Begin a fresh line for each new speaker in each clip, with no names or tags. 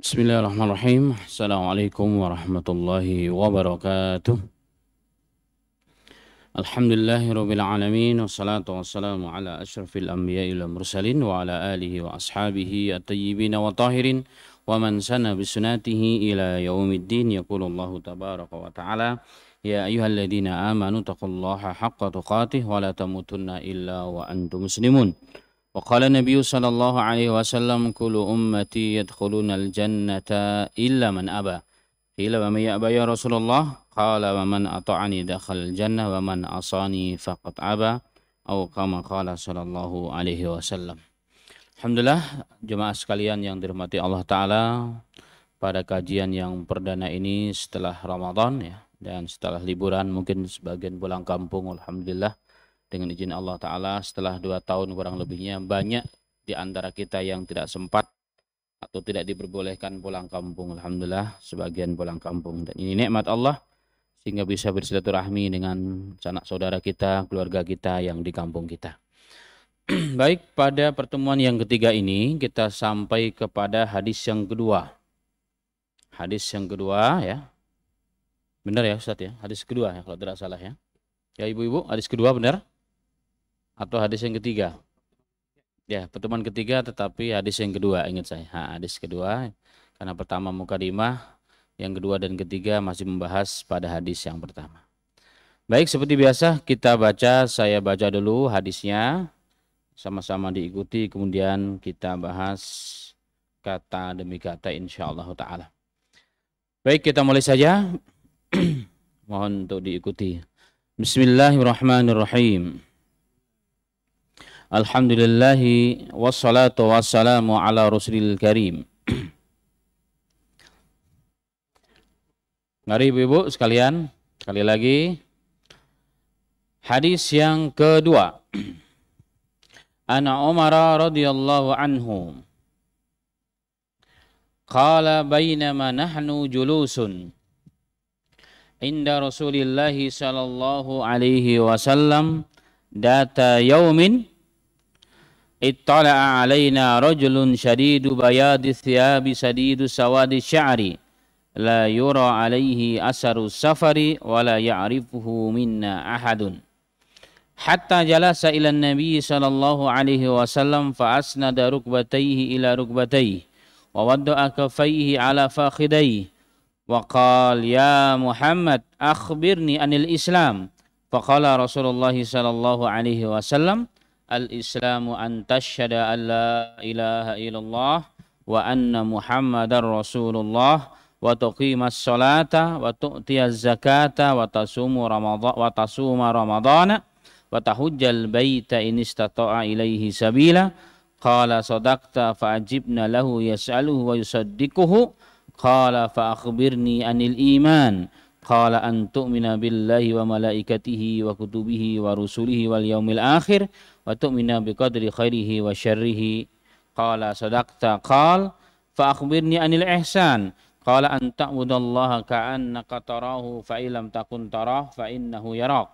بسم الله الرحمن الرحيم السلام عليكم ورحمة الله وبركاته الحمد لله رب العالمين والصلاة والسلام على أشرف الأنبياء والمرسلين وعلى آله وأصحابه الطيبين والطاهرين ومن سن بسنته إلى يوم الدين يقول الله تبارك وتعالى يا أيها الذين آمنوا تقوا الله حق تقاته ولا تموتن إلا وأنتم مسلمون وقال النبي صلى الله عليه وسلم كل أمتي يدخلون الجنة إلا من أبى قيل ومن يأبى يا رسول الله قال ومن أطعني دخل الجنة ومن أصاني فقد أبى أو كما قال صلى الله عليه وسلم Alhamdulillah jemaah sekalian yang dirahmati Allah Ta'ala pada kajian yang perdana ini setelah Ramadan ya dan setelah liburan mungkin sebagian pulang kampung Alhamdulillah dengan izin Allah Ta'ala setelah dua tahun kurang hmm. lebihnya banyak di antara kita yang tidak sempat atau tidak diperbolehkan pulang kampung. Alhamdulillah sebagian pulang kampung. Dan ini nikmat Allah sehingga bisa bersilaturahmi dengan sanak saudara kita, keluarga kita yang di kampung kita. Baik, pada pertemuan yang ketiga ini kita sampai kepada hadis yang kedua. Hadis yang kedua ya. Benar ya Ustaz ya, hadis kedua ya kalau tidak salah ya. Ya ibu-ibu, hadis kedua benar? atau hadis yang ketiga ya pertemuan ketiga tetapi hadis yang kedua ingat saya ha, hadis kedua karena pertama mukadimah yang kedua dan ketiga masih membahas pada hadis yang pertama baik seperti biasa kita baca saya baca dulu hadisnya sama-sama diikuti kemudian kita bahas kata demi kata insyaallah taala baik kita mulai saja mohon untuk diikuti Bismillahirrahmanirrahim Alhamdulillahi wassalatu wassalamu ala rasulil karim Mari ibu-ibu sekalian Sekali lagi Hadis yang kedua Ana Umar radhiyallahu anhu Qala bainama nahnu julusun Inda Rasulillahi sallallahu alaihi wasallam Data yaumin ittala'a alaina rajulun syadidu bayadi thiyabi sadidu sawadi sya'ri la yura alaihi asaru safari wa la ya'rifuhu minna ahadun hatta jalasa ila nabi sallallahu alaihi wasallam fa asnada ila rukbatayhi wa wadda'a kafayhi ala fakhidayhi wa qala ya Muhammad akhbirni anil Islam faqala Rasulullah sallallahu alaihi wasallam الإسلام أن تشهد أن لا إله إلا الله وأن محمد رسول الله وتقيم الصلاة وتؤتي الزكاة وتصوم رمضان وتصوم رمضان وتحج البيت إن استطاع إليه سبيلا قال صدقت فأجبنا له يسأله ويصدقه قال فأخبرني عن الإيمان قال أن تؤمن بالله وملائكته وكتبه ورسله واليوم الآخر وتؤمن بقدر خيره وشره قال صدقت قال فأخبرني عن الإحسان قال أن تعبد الله كأنك تراه فإن لم تكن تراه فإنه يراك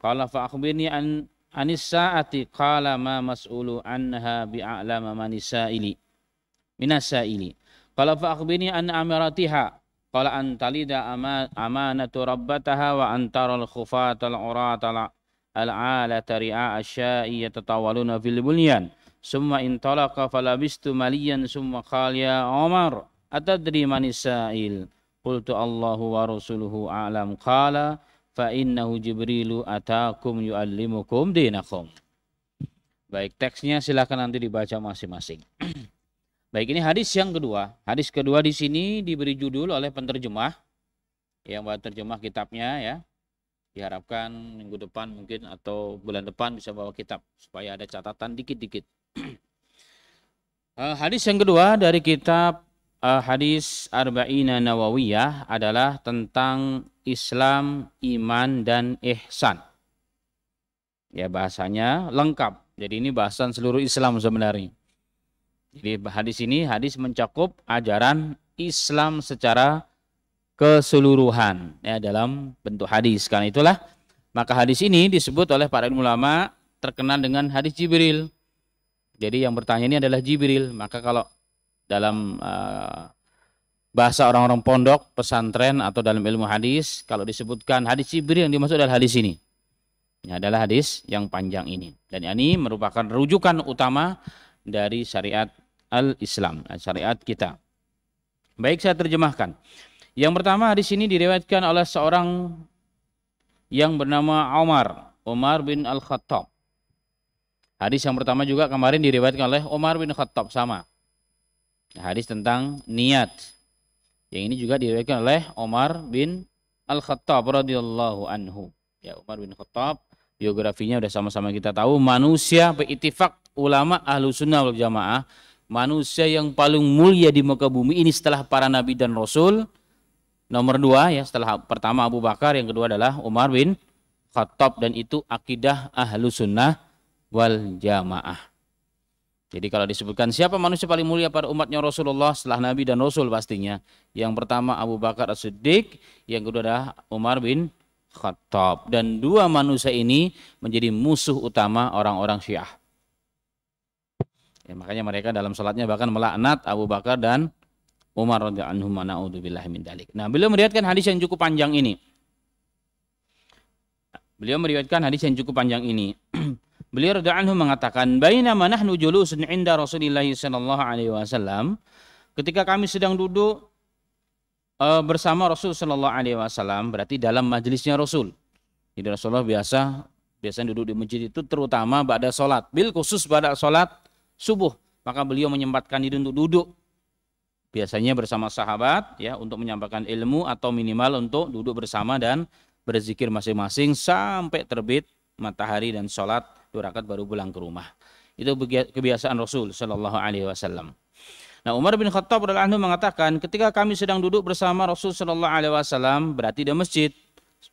قال فأخبرني عن عن الساعة قال ما مسؤول عنها بأعلم من السائل من السائل قال فأخبرني عن أمراتها Qala an talida amanatu rabbataha wa antaral khufatal uratal al ala tari'a asyai yatatawaluna fil bunyan. Summa intalaqa falabistu maliyan summa khalya Umar. Atadri manisail. Qultu Allahu wa rasuluhu a'lam qala fa innahu jibrilu atakum yuallimukum dinakum. Baik, teksnya silakan nanti dibaca masing-masing. Baik, ini hadis yang kedua. Hadis kedua di sini diberi judul oleh penterjemah yang bawa terjemah kitabnya ya. Diharapkan minggu depan mungkin atau bulan depan bisa bawa kitab supaya ada catatan dikit-dikit. Eh, hadis yang kedua dari kitab eh, hadis Arba'ina Nawawiyah adalah tentang Islam, iman dan ihsan. Ya bahasanya lengkap. Jadi ini bahasan seluruh Islam sebenarnya jadi hadis ini hadis mencakup ajaran Islam secara keseluruhan ya dalam bentuk hadis. Karena itulah maka hadis ini disebut oleh para ulama terkenal dengan hadis Jibril. Jadi yang bertanya ini adalah Jibril. Maka kalau dalam uh, bahasa orang-orang pondok, pesantren atau dalam ilmu hadis, kalau disebutkan hadis Jibril yang dimaksud adalah hadis ini. Ini adalah hadis yang panjang ini. Dan ini merupakan rujukan utama dari syariat al-Islam, syariat kita. Baik, saya terjemahkan. Yang pertama di sini diriwayatkan oleh seorang yang bernama Omar, Omar bin Al-Khattab. Hadis yang pertama juga kemarin diriwayatkan oleh Omar bin Khattab sama. Hadis tentang niat. Yang ini juga diriwayatkan oleh Omar bin Al-Khattab radhiyallahu anhu. Ya, Umar bin Khattab biografinya sudah sama-sama kita tahu manusia beitifak ulama ahlu sunnah wal jamaah manusia yang paling mulia di muka bumi ini setelah para nabi dan rasul nomor dua ya setelah pertama Abu Bakar yang kedua adalah Umar bin Khattab dan itu akidah ahlu sunnah wal jamaah jadi kalau disebutkan siapa manusia paling mulia pada umatnya Rasulullah setelah Nabi dan Rasul pastinya yang pertama Abu Bakar As-Siddiq yang kedua adalah Umar bin Khattab dan dua manusia ini menjadi musuh utama orang-orang Syiah Ya, makanya mereka dalam sholatnya bahkan melaknat Abu Bakar dan Umar radhiyallahu anhu min dalik. Nah, beliau meriwayatkan hadis yang cukup panjang ini. Beliau meriwayatkan hadis yang cukup panjang ini. beliau radhiyallahu anhu mengatakan, ma nahnu julusun 'inda Rasulillah sallallahu alaihi wasallam, ketika kami sedang duduk uh, bersama Rasul sallallahu alaihi wasallam, berarti dalam majelisnya Rasul. Jadi Rasulullah biasa biasanya duduk di masjid itu terutama pada salat, bil khusus pada salat subuh maka beliau menyempatkan diri untuk duduk biasanya bersama sahabat ya untuk menyampaikan ilmu atau minimal untuk duduk bersama dan berzikir masing-masing sampai terbit matahari dan sholat durakat baru pulang ke rumah itu kebiasaan Rasul Shallallahu Alaihi Wasallam Nah Umar bin Khattab radhiallahu anhu mengatakan ketika kami sedang duduk bersama Rasul Shallallahu Alaihi Wasallam berarti di masjid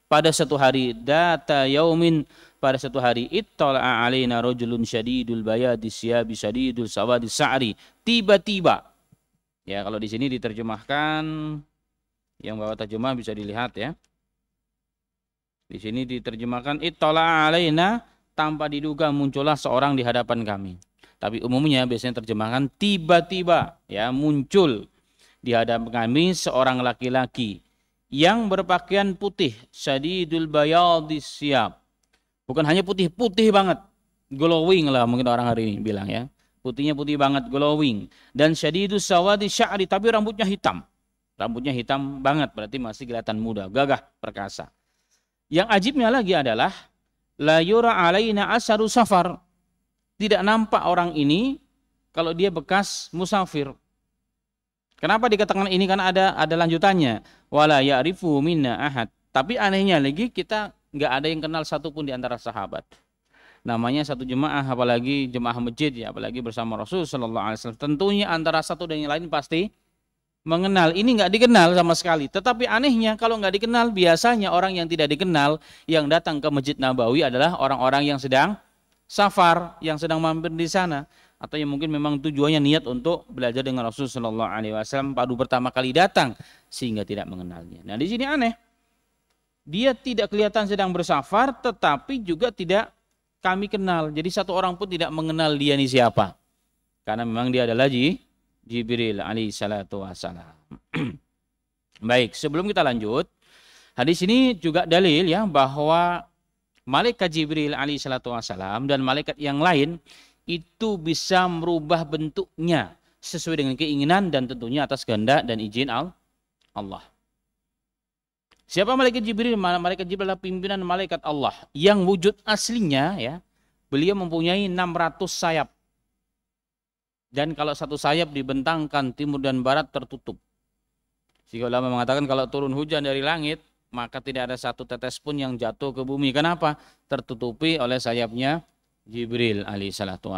pada satu hari data yaumin pada satu hari ittala alaina rajulun syadidul bayadi siyabi syadidul sawadi sa'ri tiba-tiba ya kalau di sini diterjemahkan yang bawa terjemah bisa dilihat ya di sini diterjemahkan itola alaina tanpa diduga muncullah seorang di hadapan kami tapi umumnya biasanya terjemahkan tiba-tiba ya muncul di hadapan kami seorang laki-laki yang berpakaian putih syadidul bayadi siap Bukan hanya putih, putih banget. Glowing lah mungkin orang hari ini bilang ya. Putihnya putih banget, glowing. Dan syadidu sawadi sya'ri, tapi rambutnya hitam. Rambutnya hitam banget, berarti masih kelihatan muda, gagah, perkasa. Yang ajibnya lagi adalah, la yura alaina asharu safar. Tidak nampak orang ini kalau dia bekas musafir. Kenapa dikatakan ini? Karena ada ada lanjutannya. Wala ya'rifu minna ahad. Tapi anehnya lagi kita nggak ada yang kenal satupun di antara sahabat namanya satu jemaah apalagi jemaah masjid ya apalagi bersama Rasul Shallallahu Alaihi Wasallam tentunya antara satu dan yang lain pasti mengenal ini nggak dikenal sama sekali tetapi anehnya kalau nggak dikenal biasanya orang yang tidak dikenal yang datang ke masjid Nabawi adalah orang-orang yang sedang safar yang sedang mampir di sana atau yang mungkin memang tujuannya niat untuk belajar dengan Rasul Shallallahu Alaihi Wasallam baru pertama kali datang sehingga tidak mengenalnya nah di sini aneh dia tidak kelihatan sedang bersafar tetapi juga tidak kami kenal. Jadi satu orang pun tidak mengenal dia ini siapa. Karena memang dia adalah Ji, Jibril ali salatu wassalam. Baik, sebelum kita lanjut, hadis ini juga dalil ya bahwa malaikat Jibril ali salatu wassalam dan malaikat yang lain itu bisa merubah bentuknya sesuai dengan keinginan dan tentunya atas kehendak dan izin Allah. Siapa malaikat Jibril? Malaikat Jibril adalah pimpinan malaikat Allah yang wujud aslinya ya. Beliau mempunyai 600 sayap. Dan kalau satu sayap dibentangkan timur dan barat tertutup. Sehingga ulama mengatakan kalau turun hujan dari langit, maka tidak ada satu tetes pun yang jatuh ke bumi. Kenapa? Tertutupi oleh sayapnya Jibril alaihi salatu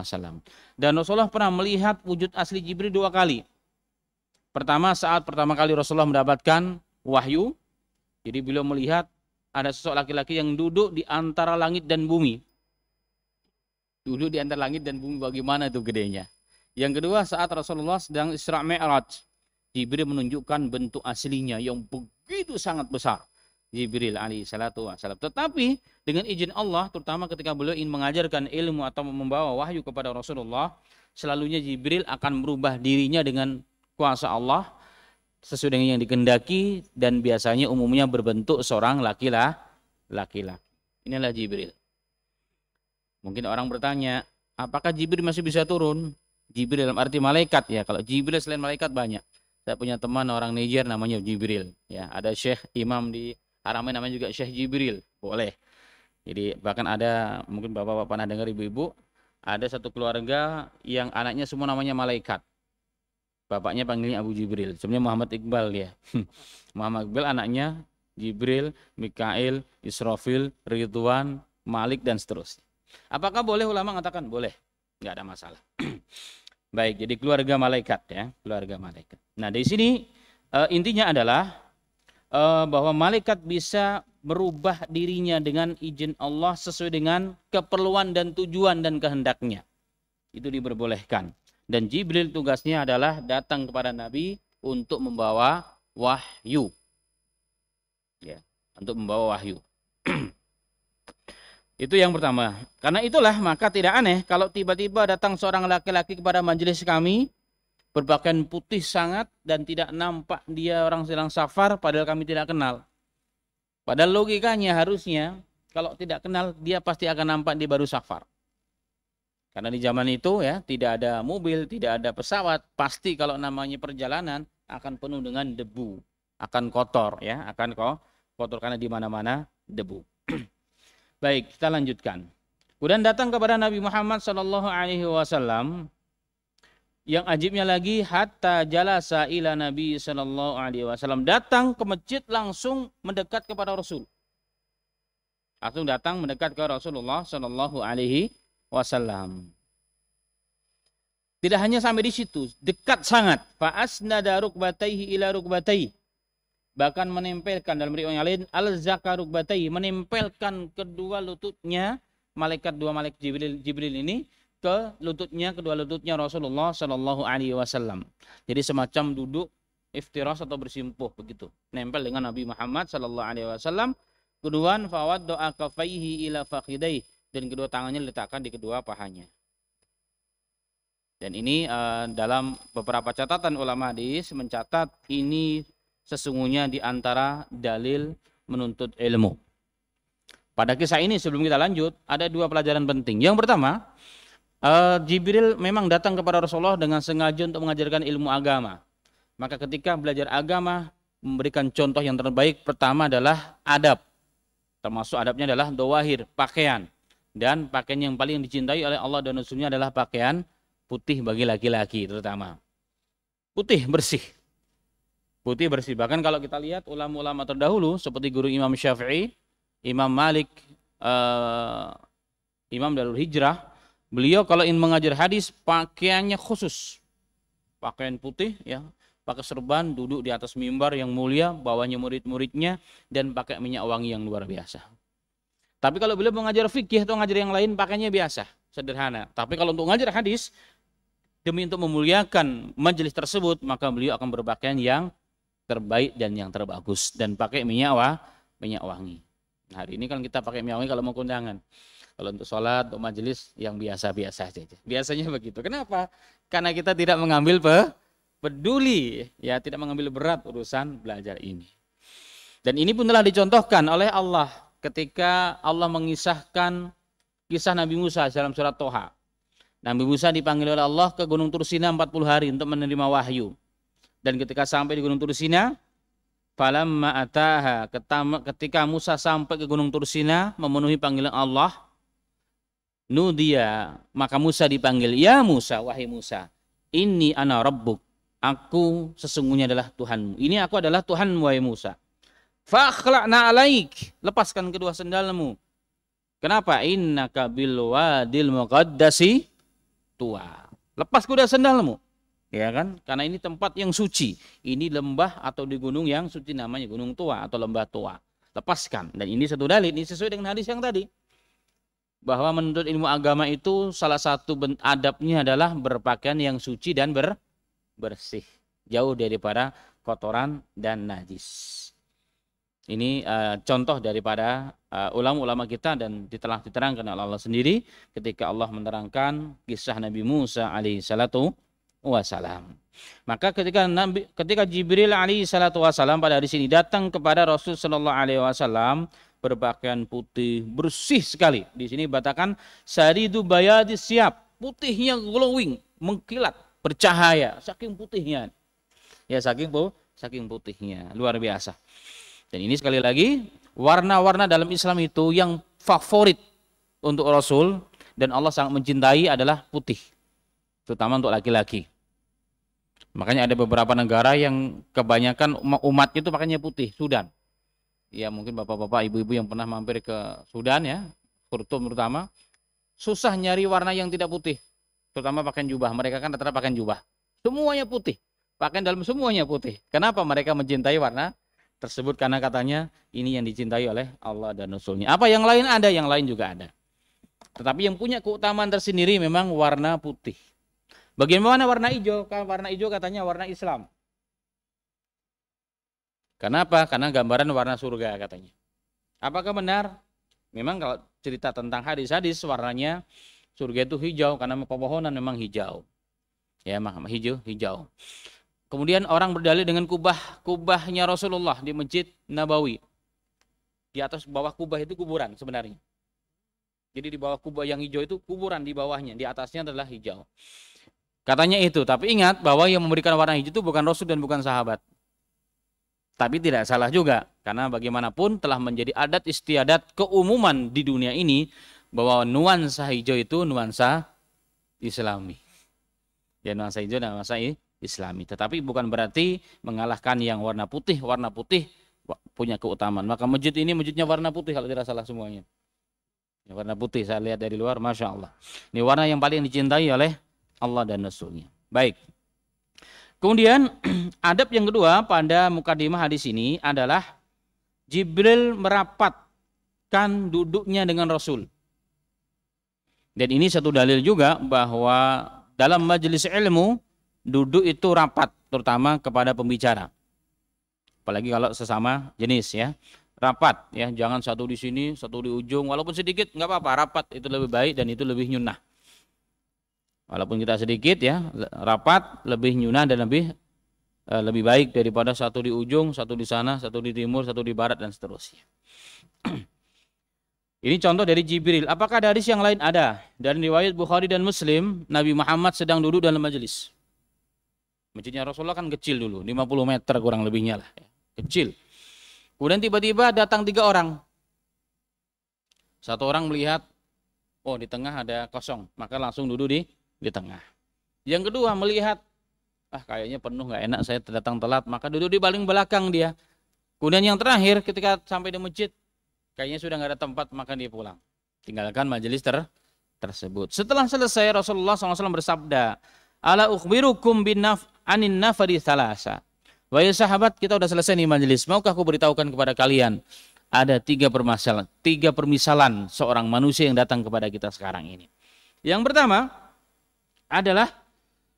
Dan Rasulullah pernah melihat wujud asli Jibril dua kali. Pertama saat pertama kali Rasulullah mendapatkan wahyu jadi beliau melihat ada sosok laki-laki yang duduk di antara langit dan bumi. Duduk di antara langit dan bumi bagaimana itu gedenya. Yang kedua saat Rasulullah sedang Isra Mi'raj, Jibril menunjukkan bentuk aslinya yang begitu sangat besar. Jibril alaihi salatu wassalam. Tetapi dengan izin Allah, terutama ketika beliau ingin mengajarkan ilmu atau membawa wahyu kepada Rasulullah, selalunya Jibril akan merubah dirinya dengan kuasa Allah sesuai dengan yang dikendaki dan biasanya umumnya berbentuk seorang laki-laki. Laki-laki. Inilah Jibril. Mungkin orang bertanya, apakah Jibril masih bisa turun? Jibril dalam arti malaikat ya. Kalau Jibril selain malaikat banyak. Saya punya teman orang Niger namanya Jibril ya. Ada Syekh Imam di Haramain namanya juga Syekh Jibril. Boleh. Jadi bahkan ada mungkin bapak-bapak pernah dengar ibu-ibu ada satu keluarga yang anaknya semua namanya malaikat bapaknya panggilnya Abu Jibril sebenarnya Muhammad Iqbal ya Muhammad Iqbal anaknya Jibril, Mikail, Israfil, Ridwan, Malik dan seterusnya. Apakah boleh ulama mengatakan boleh? Nggak ada masalah. Baik, jadi keluarga malaikat ya, keluarga malaikat. Nah, di sini eh, intinya adalah eh, bahwa malaikat bisa merubah dirinya dengan izin Allah sesuai dengan keperluan dan tujuan dan kehendaknya. Itu diperbolehkan. Dan Jibril tugasnya adalah datang kepada Nabi untuk membawa wahyu. Ya, untuk membawa wahyu. Itu yang pertama. Karena itulah maka tidak aneh kalau tiba-tiba datang seorang laki-laki kepada majelis kami berpakaian putih sangat dan tidak nampak dia orang silang safar padahal kami tidak kenal. Padahal logikanya harusnya kalau tidak kenal dia pasti akan nampak dia baru safar. Karena di zaman itu ya tidak ada mobil, tidak ada pesawat, pasti kalau namanya perjalanan akan penuh dengan debu, akan kotor ya, akan kok kotor karena di mana-mana debu. Baik, kita lanjutkan. Kemudian datang kepada Nabi Muhammad Shallallahu Alaihi Wasallam yang ajibnya lagi hatta jalasa ila Nabi Shallallahu Alaihi Wasallam datang ke masjid langsung mendekat kepada Rasul. Langsung datang mendekat ke Rasulullah Shallallahu Alaihi wasallam. Tidak hanya sampai di situ, dekat sangat. daruk batayhi ila rukbatai. Bahkan menempelkan dalam riwayat yang lain al zakaruk menempelkan kedua lututnya malaikat dua malaikat Jibril Jibril ini ke lututnya kedua lututnya Rasulullah Shallallahu alaihi wasallam. Jadi semacam duduk iftiras atau bersimpuh begitu. Nempel dengan Nabi Muhammad Shallallahu alaihi wasallam. Kedua, fawad doa kafaihi ila fakidai dan kedua tangannya diletakkan di kedua pahanya. Dan ini uh, dalam beberapa catatan ulama hadis mencatat ini sesungguhnya di antara dalil menuntut ilmu. Pada kisah ini sebelum kita lanjut ada dua pelajaran penting. Yang pertama, uh, Jibril memang datang kepada Rasulullah dengan sengaja untuk mengajarkan ilmu agama. Maka ketika belajar agama memberikan contoh yang terbaik pertama adalah adab. Termasuk adabnya adalah doa'hir pakaian dan pakaian yang paling dicintai oleh Allah dan Rasulnya adalah pakaian putih bagi laki-laki terutama putih bersih putih bersih bahkan kalau kita lihat ulama-ulama terdahulu seperti guru Imam Syafi'i Imam Malik uh, Imam Darul Hijrah beliau kalau ingin mengajar hadis pakaiannya khusus pakaian putih ya pakai serban duduk di atas mimbar yang mulia bawahnya murid-muridnya dan pakai minyak wangi yang luar biasa tapi kalau beliau mengajar fikih atau mengajar yang lain pakainya biasa, sederhana. Tapi kalau untuk mengajar hadis demi untuk memuliakan majelis tersebut, maka beliau akan berpakaian yang terbaik dan yang terbagus dan pakai minyak wah, minyak wangi. Nah, hari ini kan kita pakai minyak wangi kalau mau kondangan. Kalau untuk sholat, untuk majelis yang biasa-biasa saja. Biasanya begitu. Kenapa? Karena kita tidak mengambil pe peduli, ya tidak mengambil berat urusan belajar ini. Dan ini pun telah dicontohkan oleh Allah ketika Allah mengisahkan kisah Nabi Musa dalam surat Toha. Nabi Musa dipanggil oleh Allah ke Gunung Tursina 40 hari untuk menerima wahyu. Dan ketika sampai di Gunung Tursina, falamma ataha, ketika Musa sampai ke Gunung Tursina memenuhi panggilan Allah, nudia, maka Musa dipanggil, "Ya Musa, wahai Musa, ini ana rabbuk." Aku sesungguhnya adalah Tuhanmu. Ini aku adalah Tuhan wahai Musa. Fakhla'na alaik. Lepaskan kedua sendalmu. Kenapa? Inna kabil wadil muqaddasi tua. Lepas kuda sendalmu. Ya kan? Karena ini tempat yang suci. Ini lembah atau di gunung yang suci namanya gunung tua atau lembah tua. Lepaskan. Dan ini satu dalil. Ini sesuai dengan hadis yang tadi. Bahwa menurut ilmu agama itu salah satu adabnya adalah berpakaian yang suci dan ber bersih. Jauh daripada kotoran dan najis. Ini uh, contoh daripada eh, ulama-ulama uh, kita dan telah diterangkan oleh Allah sendiri ketika Allah menerangkan kisah Nabi Musa alaihi salatu wasalam. Maka ketika Nabi ketika Jibril alaihi salatu wasalam pada hari ini datang kepada Rasul sallallahu alaihi wasallam berpakaian putih bersih sekali. Di sini batakan saridu bayadi siap, putihnya glowing, mengkilat, bercahaya, saking putihnya. Ya saking bu, saking putihnya, luar biasa. Dan ini sekali lagi warna-warna dalam Islam itu yang favorit untuk Rasul dan Allah sangat mencintai adalah putih, terutama untuk laki-laki. Makanya ada beberapa negara yang kebanyakan umat itu pakainya putih, Sudan. Ya mungkin bapak-bapak, ibu-ibu yang pernah mampir ke Sudan ya, Khartoum terutama, susah nyari warna yang tidak putih, terutama pakaian jubah. Mereka kan rata pakaian jubah. Semuanya putih, pakaian dalam semuanya putih. Kenapa mereka mencintai warna tersebut karena katanya ini yang dicintai oleh Allah dan Rasulnya. Apa yang lain ada, yang lain juga ada. Tetapi yang punya keutamaan tersendiri memang warna putih. Bagaimana warna hijau? Warna hijau katanya warna Islam. Kenapa? Karena gambaran warna surga katanya. Apakah benar? Memang kalau cerita tentang hadis-hadis warnanya surga itu hijau karena pepohonan memang hijau. Ya, mah hijau, hijau. Kemudian orang berdalil dengan kubah kubahnya Rasulullah di Masjid Nabawi. Di atas bawah kubah itu kuburan sebenarnya. Jadi di bawah kubah yang hijau itu kuburan di bawahnya, di atasnya adalah hijau. Katanya itu, tapi ingat bahwa yang memberikan warna hijau itu bukan Rasul dan bukan sahabat. Tapi tidak salah juga, karena bagaimanapun telah menjadi adat istiadat keumuman di dunia ini bahwa nuansa hijau itu nuansa islami. Ya nuansa hijau dan nuansa Islami. Tetapi bukan berarti mengalahkan yang warna putih, warna putih punya keutamaan. Maka masjid ini masjidnya warna putih kalau tidak salah semuanya. Ini warna putih saya lihat dari luar, masya Allah. Ini warna yang paling dicintai oleh Allah dan Rasulnya. Baik. Kemudian adab yang kedua pada mukadimah hadis ini adalah Jibril merapatkan duduknya dengan Rasul. Dan ini satu dalil juga bahwa dalam majelis ilmu duduk itu rapat terutama kepada pembicara. Apalagi kalau sesama jenis ya. Rapat ya, jangan satu di sini, satu di ujung, walaupun sedikit nggak apa-apa, rapat itu lebih baik dan itu lebih nyunah Walaupun kita sedikit ya, rapat lebih nyunah dan lebih eh, lebih baik daripada satu di ujung, satu di sana, satu di timur, satu di barat dan seterusnya. Ini contoh dari Jibril. Apakah dari yang lain ada? Dan riwayat Bukhari dan Muslim, Nabi Muhammad sedang duduk dalam majelis. Masjidnya Rasulullah kan kecil dulu, 50 meter kurang lebihnya lah. Ya. Kecil. Kemudian tiba-tiba datang tiga orang. Satu orang melihat, oh di tengah ada kosong, maka langsung duduk di di tengah. Yang kedua melihat, ah kayaknya penuh nggak enak, saya datang telat, maka duduk di paling belakang dia. Kemudian yang terakhir ketika sampai di masjid, kayaknya sudah nggak ada tempat, maka dia pulang. Tinggalkan majelis ter tersebut. Setelah selesai Rasulullah SAW bersabda, Ala ukhbirukum bin naf anin nafari thalasa. Wahai sahabat, kita sudah selesai nih majelis. Maukah aku beritahukan kepada kalian ada tiga permasalahan, tiga permisalan seorang manusia yang datang kepada kita sekarang ini. Yang pertama adalah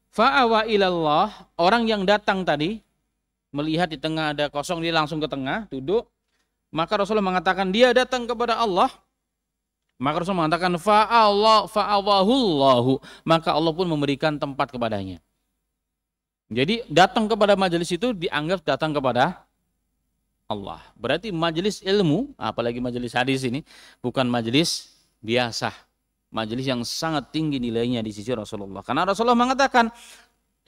fa'awa ilallah, orang yang datang tadi melihat di tengah ada kosong dia langsung ke tengah duduk. Maka Rasulullah mengatakan dia datang kepada Allah. Maka Rasulullah mengatakan fa'allah fa'awahullahu, maka Allah pun memberikan tempat kepadanya. Jadi datang kepada majelis itu dianggap datang kepada Allah. Berarti majelis ilmu, apalagi majelis hadis ini, bukan majelis biasa. Majelis yang sangat tinggi nilainya di sisi Rasulullah. Karena Rasulullah mengatakan,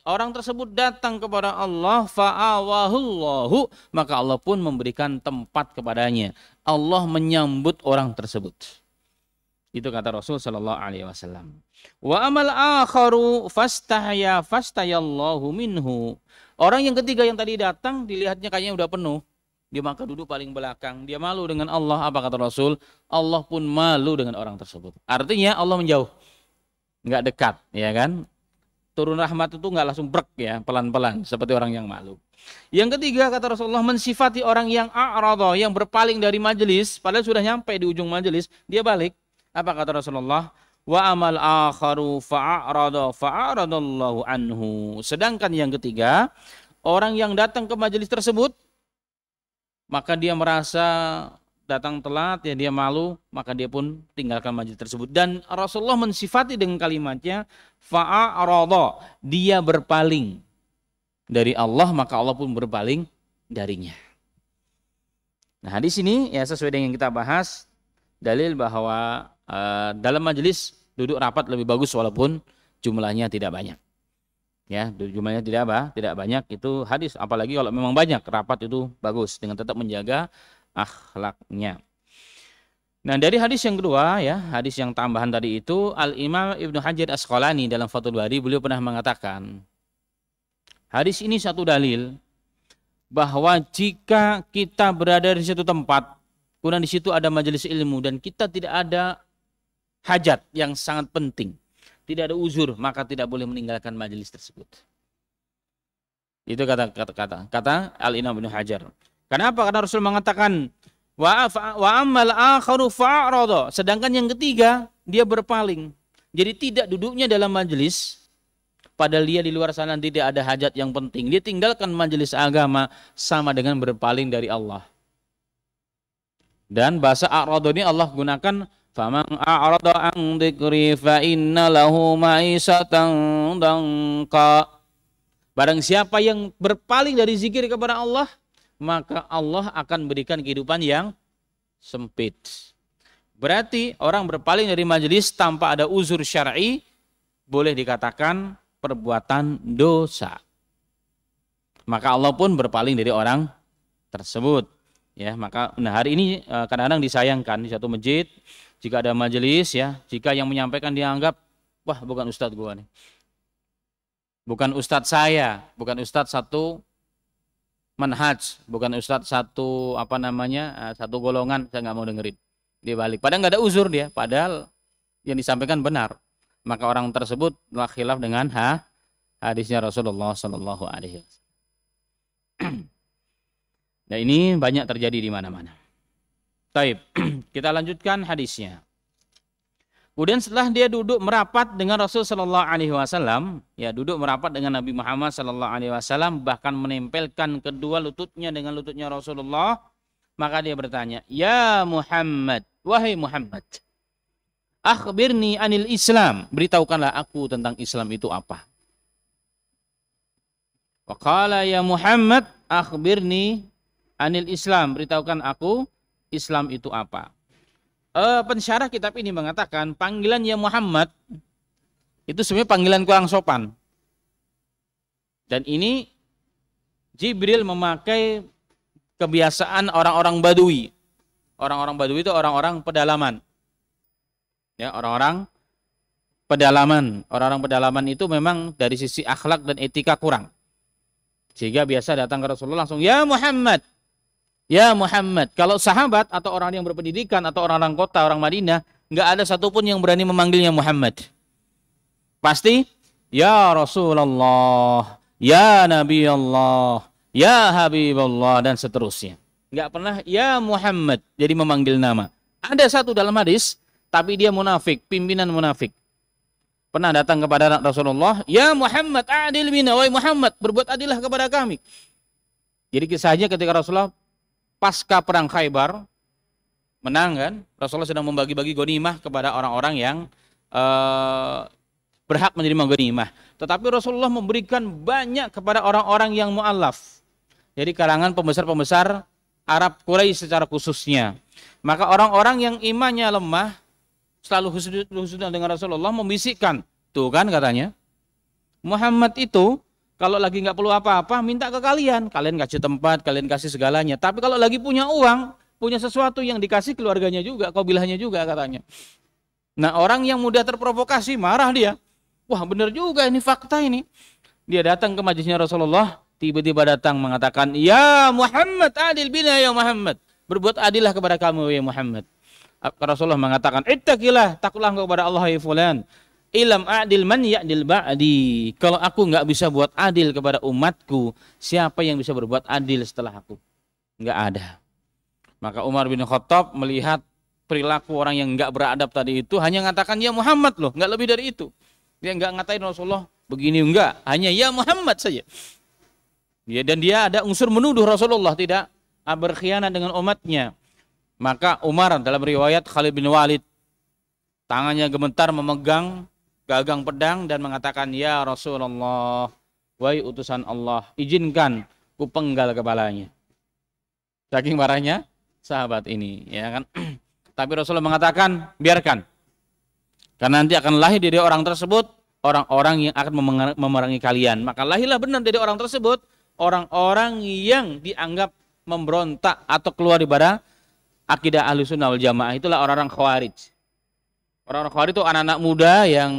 orang tersebut datang kepada Allah, fa'awahullahu, maka Allah pun memberikan tempat kepadanya. Allah menyambut orang tersebut. Itu kata Rasul sallallahu Alaihi Wasallam. Wa amal akharu fastahya fastayallahu minhu. Orang yang ketiga yang tadi datang dilihatnya kayaknya udah penuh. Dia maka duduk paling belakang. Dia malu dengan Allah. Apa kata Rasul? Allah pun malu dengan orang tersebut. Artinya Allah menjauh. Nggak dekat, ya kan? Turun rahmat itu nggak langsung brek ya, pelan-pelan. Seperti orang yang malu. Yang ketiga kata Rasulullah mensifati orang yang a'radha, yang berpaling dari majelis. Padahal sudah nyampe di ujung majelis. Dia balik apa kata Rasulullah? Wa amal akharu fa'arada fa'aradallahu anhu. Sedangkan yang ketiga, orang yang datang ke majelis tersebut maka dia merasa datang telat ya dia malu maka dia pun tinggalkan majelis tersebut dan Rasulullah mensifati dengan kalimatnya fa'arada dia berpaling dari Allah maka Allah pun berpaling darinya nah di sini ya sesuai dengan yang kita bahas dalil bahwa Eh, dalam majelis duduk rapat lebih bagus walaupun jumlahnya tidak banyak. Ya, jumlahnya tidak apa? Tidak banyak itu hadis apalagi kalau memang banyak rapat itu bagus dengan tetap menjaga akhlaknya. Nah, dari hadis yang kedua ya, hadis yang tambahan tadi itu Al-Imam Ibnu Hajar Asqalani dalam Fathul Bari beliau pernah mengatakan hadis ini satu dalil bahwa jika kita berada di satu tempat kemudian di situ ada majelis ilmu dan kita tidak ada hajat yang sangat penting, tidak ada uzur maka tidak boleh meninggalkan majelis tersebut. Itu kata kata kata kata Al Imam bin Hajar. Kenapa? Karena Rasul mengatakan wa wa amal Sedangkan yang ketiga dia berpaling. Jadi tidak duduknya dalam majelis padahal dia di luar sana tidak ada hajat yang penting. Dia tinggalkan majelis agama sama dengan berpaling dari Allah. Dan bahasa a'rada ini Allah gunakan فمن أعرض عن ذكري فإن له معيشة dangka Barang siapa yang berpaling dari zikir kepada Allah, maka Allah akan berikan kehidupan yang sempit. Berarti orang berpaling dari majelis tanpa ada uzur syar'i boleh dikatakan perbuatan dosa. Maka Allah pun berpaling dari orang tersebut. Ya, maka nah hari ini eh, kadang-kadang disayangkan di satu masjid jika ada majelis ya, jika yang menyampaikan dianggap wah bukan ustadz gua nih. Bukan ustadz saya, bukan ustadz satu manhaj, bukan ustadz satu apa namanya, eh, satu golongan, saya nggak mau dengerin. Dia balik. Padahal nggak ada uzur dia, padahal yang disampaikan benar. Maka orang tersebut telah khilaf dengan ha, hadisnya Rasulullah Shallallahu Alaihi Wasallam. Nah ini banyak terjadi di mana-mana. Taib. Kita lanjutkan hadisnya. Kemudian setelah dia duduk merapat dengan Rasul Shallallahu Alaihi Wasallam, ya duduk merapat dengan Nabi Muhammad Shallallahu Alaihi Wasallam, bahkan menempelkan kedua lututnya dengan lututnya Rasulullah, maka dia bertanya, Ya Muhammad, wahai Muhammad, akhbirni anil Islam, beritahukanlah aku tentang Islam itu apa. Wakala ya Muhammad, akhbirni anil Islam, beritahukan aku Islam itu apa. E, pensyarah kitab ini mengatakan panggilan ya Muhammad itu sebenarnya panggilan kurang sopan. Dan ini Jibril memakai kebiasaan orang-orang Badui. Orang-orang Badui itu orang-orang pedalaman. Ya, orang-orang pedalaman. Orang-orang pedalaman itu memang dari sisi akhlak dan etika kurang. Sehingga biasa datang ke Rasulullah langsung, "Ya Muhammad, Ya Muhammad, kalau sahabat atau orang yang berpendidikan atau orang-orang kota, orang Madinah, nggak ada satupun yang berani memanggilnya Muhammad. Pasti, Ya Rasulullah, Ya Nabi Allah, Ya Habibullah, dan seterusnya. Nggak pernah, Ya Muhammad, jadi memanggil nama. Ada satu dalam hadis, tapi dia munafik, pimpinan munafik. Pernah datang kepada Rasulullah, Ya Muhammad, adil bina, wahai Muhammad, berbuat adillah kepada kami. Jadi kisahnya ketika Rasulullah pasca perang Khaybar menang kan Rasulullah sedang membagi-bagi ghanimah kepada orang-orang yang uh, berhak menerima ghanimah tetapi Rasulullah memberikan banyak kepada orang-orang yang mualaf jadi kalangan pembesar-pembesar Arab Quraisy secara khususnya maka orang-orang yang imannya lemah selalu husnudon dengan Rasulullah membisikkan tuh kan katanya Muhammad itu kalau lagi nggak perlu apa-apa, minta ke kalian. Kalian kasih tempat, kalian kasih segalanya. Tapi kalau lagi punya uang, punya sesuatu yang dikasih keluarganya juga, kau bilahnya juga katanya. Nah orang yang mudah terprovokasi marah dia. Wah benar juga ini fakta ini. Dia datang ke majelisnya Rasulullah, tiba-tiba datang mengatakan, Ya Muhammad, adil bina ya Muhammad. Berbuat adillah kepada kamu ya Muhammad. Rasulullah mengatakan, Ittakilah, takutlah kepada Allah ya fulan ilam adil man ya'dil ba'di. Kalau aku nggak bisa buat adil kepada umatku, siapa yang bisa berbuat adil setelah aku? Nggak ada. Maka Umar bin Khattab melihat perilaku orang yang nggak beradab tadi itu hanya mengatakan ya Muhammad loh, nggak lebih dari itu. Dia nggak ngatain Rasulullah begini enggak, hanya ya Muhammad saja. Ya, dan dia ada unsur menuduh Rasulullah tidak berkhianat dengan umatnya. Maka Umar dalam riwayat Khalid bin Walid tangannya gemetar memegang gagang pedang dan mengatakan, Ya Rasulullah, wai utusan Allah, izinkan ku penggal kepalanya. Saking marahnya sahabat ini, ya kan? Tapi Rasulullah mengatakan, biarkan. Karena nanti akan lahir dari orang tersebut orang-orang yang akan memerangi kalian. Maka lahirlah benar dari orang tersebut orang-orang yang dianggap memberontak atau keluar daripada akidah ahli sunnah wal jamaah itulah orang-orang khawarij Orang-orang khawarij itu anak-anak muda yang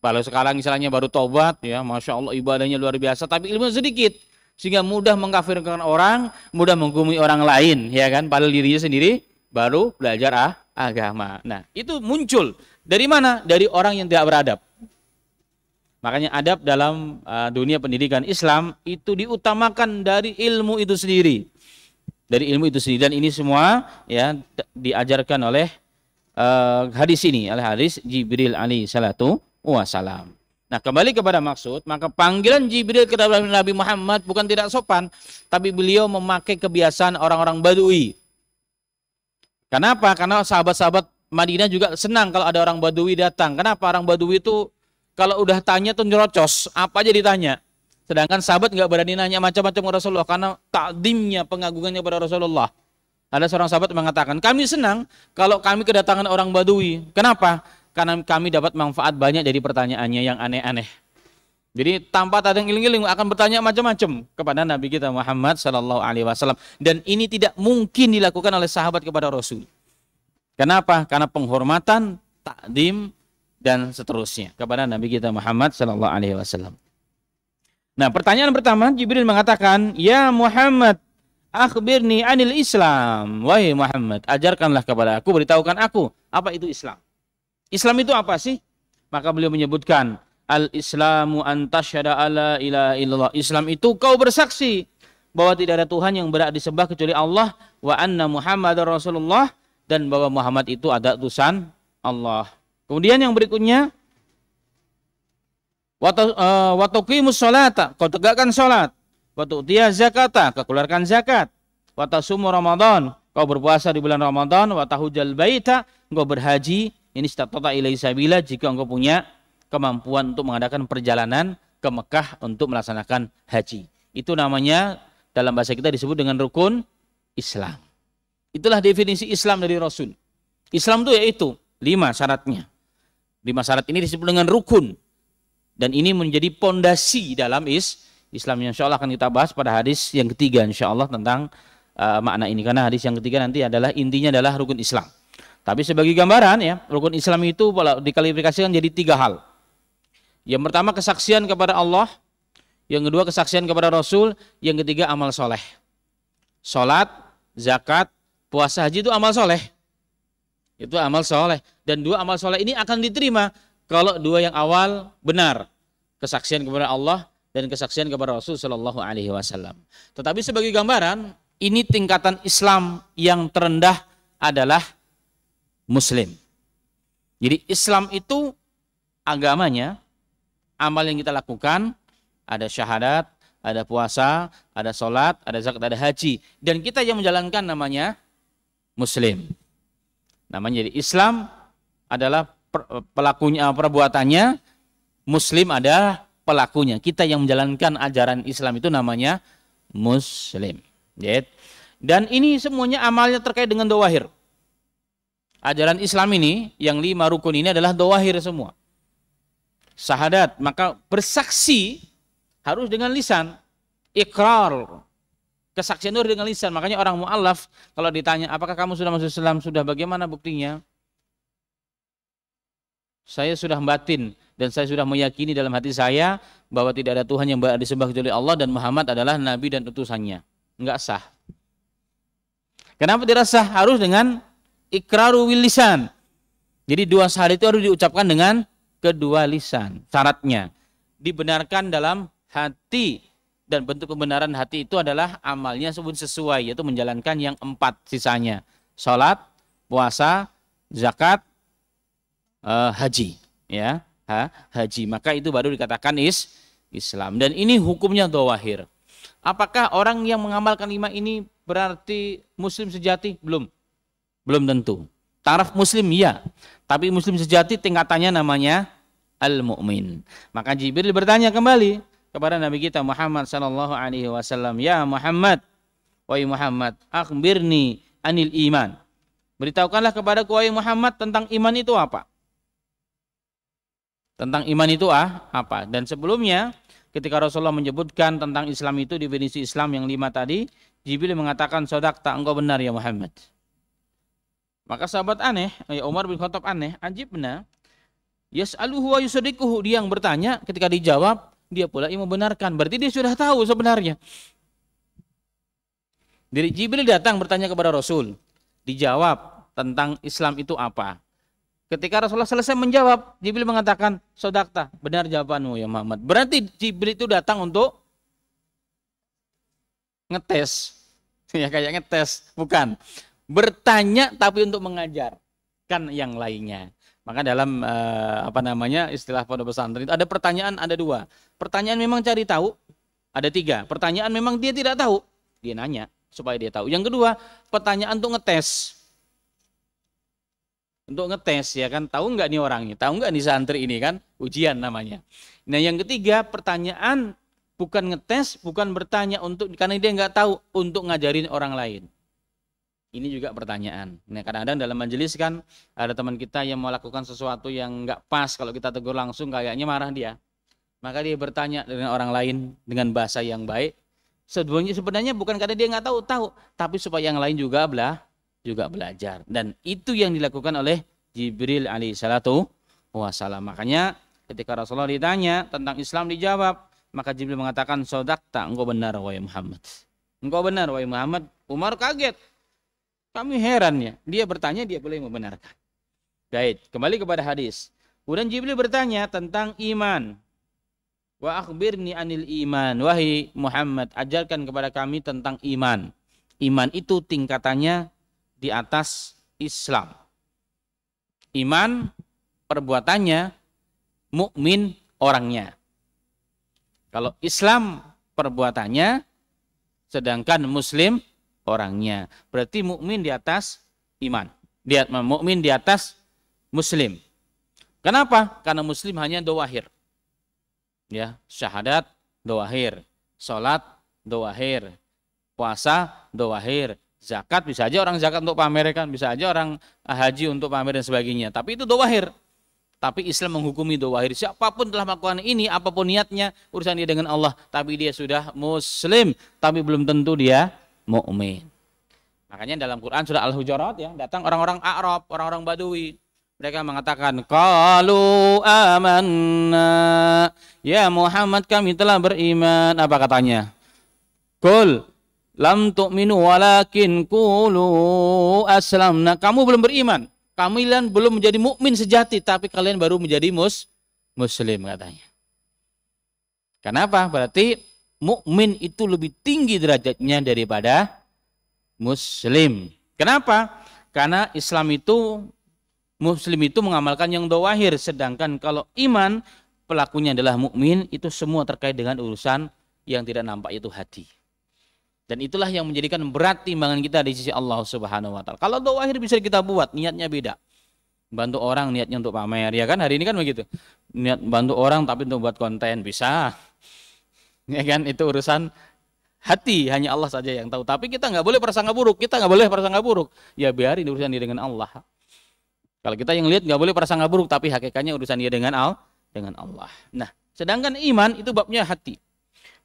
kalau sekarang misalnya baru tobat ya, masya Allah ibadahnya luar biasa, tapi ilmu sedikit sehingga mudah mengkafirkan orang, mudah menggumi orang lain, ya kan? Padahal dirinya sendiri baru belajar ah, agama. Nah, itu muncul dari mana? Dari orang yang tidak beradab. Makanya adab dalam uh, dunia pendidikan Islam itu diutamakan dari ilmu itu sendiri. Dari ilmu itu sendiri dan ini semua ya diajarkan oleh uh, hadis ini al hadis Jibril Ali salatu wasalam. Nah, kembali kepada maksud, maka panggilan Jibril kepada Nabi Muhammad bukan tidak sopan, tapi beliau memakai kebiasaan orang-orang Badui. Kenapa? Karena sahabat-sahabat Madinah juga senang kalau ada orang Badui datang. Kenapa orang Badui itu kalau udah tanya tuh nyerocos, apa aja ditanya. Sedangkan sahabat nggak berani nanya macam-macam ke Rasulullah karena takdimnya pengagungannya pada Rasulullah. Ada seorang sahabat mengatakan, kami senang kalau kami kedatangan orang Badui. Kenapa? Karena kami dapat manfaat banyak dari pertanyaannya yang aneh-aneh. Jadi tanpa yang iling-iling akan bertanya macam-macam kepada Nabi kita Muhammad Sallallahu Alaihi Wasallam. Dan ini tidak mungkin dilakukan oleh sahabat kepada Rasul. Kenapa? Karena penghormatan, takdim, dan seterusnya kepada Nabi kita Muhammad Sallallahu Alaihi Wasallam. Nah pertanyaan pertama Jibril mengatakan, Ya Muhammad, akhbirni anil Islam. Wahai Muhammad, ajarkanlah kepada aku, beritahukan aku, apa itu Islam? Islam itu apa sih? Maka beliau menyebutkan, Al-Islamu antasyada ala ila illallah. Islam itu kau bersaksi bahwa tidak ada Tuhan yang berhak disembah kecuali Allah wa anna Muhammad Rasulullah dan bahwa Muhammad itu ada utusan Allah. Kemudian yang berikutnya wa eh, tuqimus salata, kau tegakkan salat Waktu dia zakata, ah, kau keluarkan zakat. Waktu sumur Ramadan, kau berpuasa di bulan Ramadan. Waktu hujal baita, ah, kau berhaji. Ini istatata ilai sabila jika engkau punya kemampuan untuk mengadakan perjalanan ke Mekah untuk melaksanakan haji. Itu namanya dalam bahasa kita disebut dengan rukun Islam. Itulah definisi Islam dari Rasul. Islam itu yaitu lima syaratnya. Lima syarat ini disebut dengan rukun. Dan ini menjadi pondasi dalam Islam Islam yang insya Allah akan kita bahas pada hadis yang ketiga insya Allah tentang uh, makna ini karena hadis yang ketiga nanti adalah intinya adalah rukun Islam. Tapi sebagai gambaran ya rukun Islam itu dikalibrasikan jadi tiga hal. Yang pertama kesaksian kepada Allah, yang kedua kesaksian kepada Rasul, yang ketiga amal soleh. Salat, zakat, puasa haji itu amal soleh. Itu amal soleh. Dan dua amal soleh ini akan diterima kalau dua yang awal benar. Kesaksian kepada Allah, dan kesaksian kepada Rasul Shallallahu Alaihi Wasallam. Tetapi sebagai gambaran, ini tingkatan Islam yang terendah adalah Muslim. Jadi Islam itu agamanya, amal yang kita lakukan, ada syahadat, ada puasa, ada sholat, ada zakat, ada haji. Dan kita yang menjalankan namanya Muslim. Namanya jadi Islam adalah eh, pelakunya perbuatannya Muslim ada pelakunya. Kita yang menjalankan ajaran Islam itu namanya muslim. Dan ini semuanya amalnya terkait dengan dawahir. Ajaran Islam ini yang lima rukun ini adalah dawahir semua. Sahadat, maka bersaksi harus dengan lisan. Ikrar, kesaksian itu dengan lisan. Makanya orang mu'alaf kalau ditanya apakah kamu sudah masuk Islam, sudah bagaimana buktinya? Saya sudah batin dan saya sudah meyakini dalam hati saya bahwa tidak ada Tuhan yang berada disembah kecuali Allah dan Muhammad adalah nabi dan utusannya. Enggak sah. Kenapa tidak sah? Harus dengan ikraru wilisan. Jadi dua syahadat itu harus diucapkan dengan kedua lisan. Syaratnya dibenarkan dalam hati dan bentuk kebenaran hati itu adalah amalnya sebut sesuai yaitu menjalankan yang empat sisanya salat puasa zakat eh, haji ya haji. Maka itu baru dikatakan is Islam. Dan ini hukumnya dawahir. Apakah orang yang mengamalkan lima ini berarti muslim sejati? Belum. Belum tentu. Taraf muslim ya, tapi muslim sejati tingkatannya namanya al-mu'min. Maka Jibril bertanya kembali kepada Nabi kita Muhammad sallallahu alaihi wasallam, "Ya Muhammad, wahai Muhammad, akhbirni anil iman." Beritahukanlah kepada wahai Muhammad tentang iman itu apa? Tentang iman itu ah, apa? Dan sebelumnya ketika Rasulullah menyebutkan tentang Islam itu definisi Islam yang lima tadi, Jibril mengatakan sodak tak engkau benar ya Muhammad. Maka sahabat aneh, ya Umar bin Khattab aneh, ajib benar. yes wa Dia yang bertanya ketika dijawab, dia pula yang membenarkan. Berarti dia sudah tahu sebenarnya. jadi Jibril datang bertanya kepada Rasul. Dijawab tentang Islam itu apa. Ketika Rasulullah selesai menjawab, Jibril mengatakan, Sodakta, benar jawabanmu ya Muhammad. Berarti Jibril itu datang untuk ngetes. ya kayak ngetes, bukan. Bertanya tapi untuk mengajar kan yang lainnya. Maka dalam eh, apa namanya istilah pondok pesantren itu ada pertanyaan ada dua. Pertanyaan memang cari tahu ada tiga. Pertanyaan memang dia tidak tahu dia nanya supaya dia tahu. Yang kedua pertanyaan untuk ngetes untuk ngetes ya kan tahu nggak nih orangnya tahu nggak nih santri ini kan ujian namanya nah yang ketiga pertanyaan bukan ngetes bukan bertanya untuk karena dia nggak tahu untuk ngajarin orang lain ini juga pertanyaan nah kadang-kadang dalam majelis kan ada teman kita yang melakukan sesuatu yang nggak pas kalau kita tegur langsung kayaknya marah dia maka dia bertanya dengan orang lain dengan bahasa yang baik sebenarnya sebenarnya bukan karena dia nggak tahu tahu tapi supaya yang lain juga belah juga belajar dan itu yang dilakukan oleh Jibril salatu wasalam makanya ketika Rasulullah ditanya tentang Islam dijawab maka Jibril mengatakan sodakta engkau benar wahai Muhammad engkau benar wahai Muhammad Umar kaget kami heran ya dia bertanya dia boleh membenarkan baik kembali kepada hadis kemudian Jibril bertanya tentang iman Wa akhbirni anil iman. Wahai Muhammad, ajarkan kepada kami tentang iman. Iman itu tingkatannya di atas Islam. Iman perbuatannya, mukmin orangnya. Kalau Islam perbuatannya, sedangkan Muslim orangnya. Berarti mukmin di atas iman. Dia mukmin di atas Muslim. Kenapa? Karena Muslim hanya doa doahir. Ya, syahadat doa doahir, doa doahir, puasa doahir, zakat bisa aja orang zakat untuk pamerkan, bisa aja orang eh, haji untuk pamer dan sebagainya. Tapi itu dohahir Tapi Islam menghukumi doa dowahir. Siapapun telah melakukan ini, apapun niatnya, urusan dia dengan Allah. Tapi dia sudah muslim, tapi belum tentu dia mukmin. Makanya dalam Quran surah Al-Hujurat ya, datang orang-orang Arab, orang-orang Badui. Mereka mengatakan, kalau amanna." Ya Muhammad, kami telah beriman. Apa katanya? Kul Lam tu'minu walakin kulu aslam. Nah, kamu belum beriman. Kalian belum menjadi mukmin sejati, tapi kalian baru menjadi mus muslim katanya. Kenapa? Berarti mukmin itu lebih tinggi derajatnya daripada muslim. Kenapa? Karena Islam itu muslim itu mengamalkan yang dawahir sedangkan kalau iman pelakunya adalah mukmin itu semua terkait dengan urusan yang tidak nampak itu hati. Dan itulah yang menjadikan berat timbangan kita di sisi Allah Subhanahu wa taala. Kalau doa akhir bisa kita buat, niatnya beda. Bantu orang niatnya untuk pamer, ya kan? Hari ini kan begitu. Niat bantu orang tapi untuk buat konten bisa. Ya kan? Itu urusan hati hanya Allah saja yang tahu. Tapi kita nggak boleh prasangka buruk, kita nggak boleh prasangka buruk. Ya biarin urusan dia dengan Allah. Kalau kita yang lihat nggak boleh prasangka buruk, tapi hakikatnya urusan dia dengan Allah, dengan Allah. Nah, sedangkan iman itu babnya hati.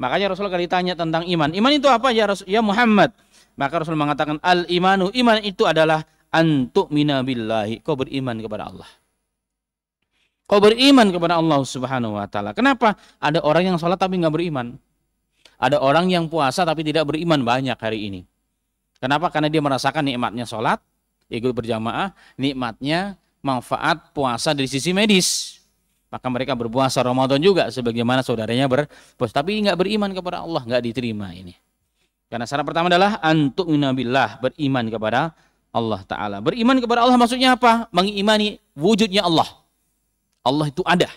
Makanya Rasul kali ditanya tentang iman. Iman itu apa ya Rasul? Ya Muhammad. Maka Rasul mengatakan al imanu iman itu adalah antuk minabillahi. Kau beriman kepada Allah. Kau beriman kepada Allah Subhanahu wa taala. Kenapa? Ada orang yang sholat tapi nggak beriman. Ada orang yang puasa tapi tidak beriman banyak hari ini. Kenapa? Karena dia merasakan nikmatnya sholat, ikut berjamaah, nikmatnya manfaat puasa dari sisi medis maka mereka berpuasa Ramadan juga sebagaimana saudaranya berpuasa tapi nggak beriman kepada Allah nggak diterima ini karena syarat pertama adalah antuk minabilah beriman kepada Allah taala beriman kepada Allah maksudnya apa mengimani wujudnya Allah Allah itu ada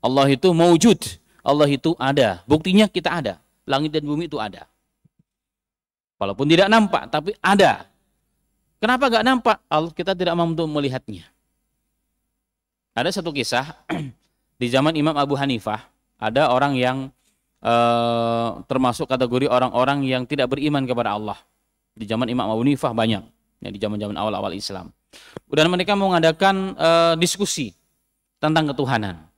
Allah itu mewujud Allah itu ada buktinya kita ada langit dan bumi itu ada walaupun tidak nampak tapi ada kenapa nggak nampak Allah kita tidak mampu melihatnya ada satu kisah di zaman Imam Abu Hanifah ada orang yang eh, termasuk kategori orang-orang yang tidak beriman kepada Allah. Di zaman Imam Abu Hanifah banyak ya, di zaman-zaman awal-awal Islam. Dan mereka mengadakan eh, diskusi tentang ketuhanan.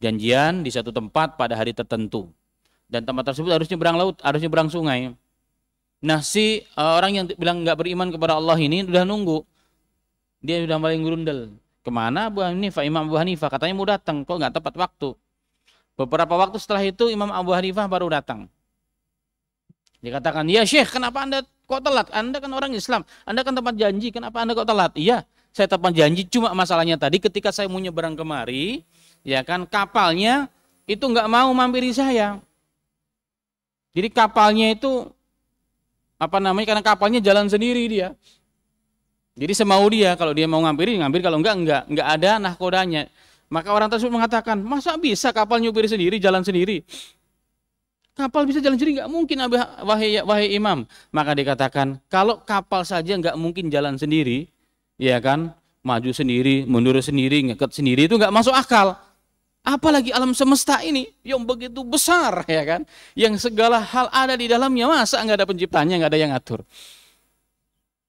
Janjian di satu tempat pada hari tertentu. Dan tempat tersebut harusnya berang laut, harusnya berang sungai. Nah si eh, orang yang bilang nggak beriman kepada Allah ini sudah nunggu. Dia sudah mulai gerundel. Kemana Abu Hanifah? Imam Abu Hanifah katanya mau datang, kok nggak tepat waktu. Beberapa waktu setelah itu Imam Abu Hanifah baru datang. Dikatakan, ya Syekh, kenapa anda kok telat? Anda kan orang Islam, anda kan tempat janji, kenapa anda kok telat? Iya, saya tepat janji, cuma masalahnya tadi ketika saya mau nyeberang kemari, ya kan kapalnya itu nggak mau mampiri saya. Jadi kapalnya itu apa namanya karena kapalnya jalan sendiri dia. Jadi semau dia, kalau dia mau ngampiri, ngambil kalau enggak, enggak, enggak ada nahkodanya. Maka orang tersebut mengatakan, masa bisa kapal nyupiri sendiri, jalan sendiri? Kapal bisa jalan sendiri, enggak mungkin, wahai, wahai imam. Maka dikatakan, kalau kapal saja enggak mungkin jalan sendiri, ya kan, maju sendiri, mundur sendiri, ngeket sendiri, itu enggak masuk akal. Apalagi alam semesta ini yang begitu besar, ya kan, yang segala hal ada di dalamnya, masa enggak ada penciptanya, enggak ada yang atur.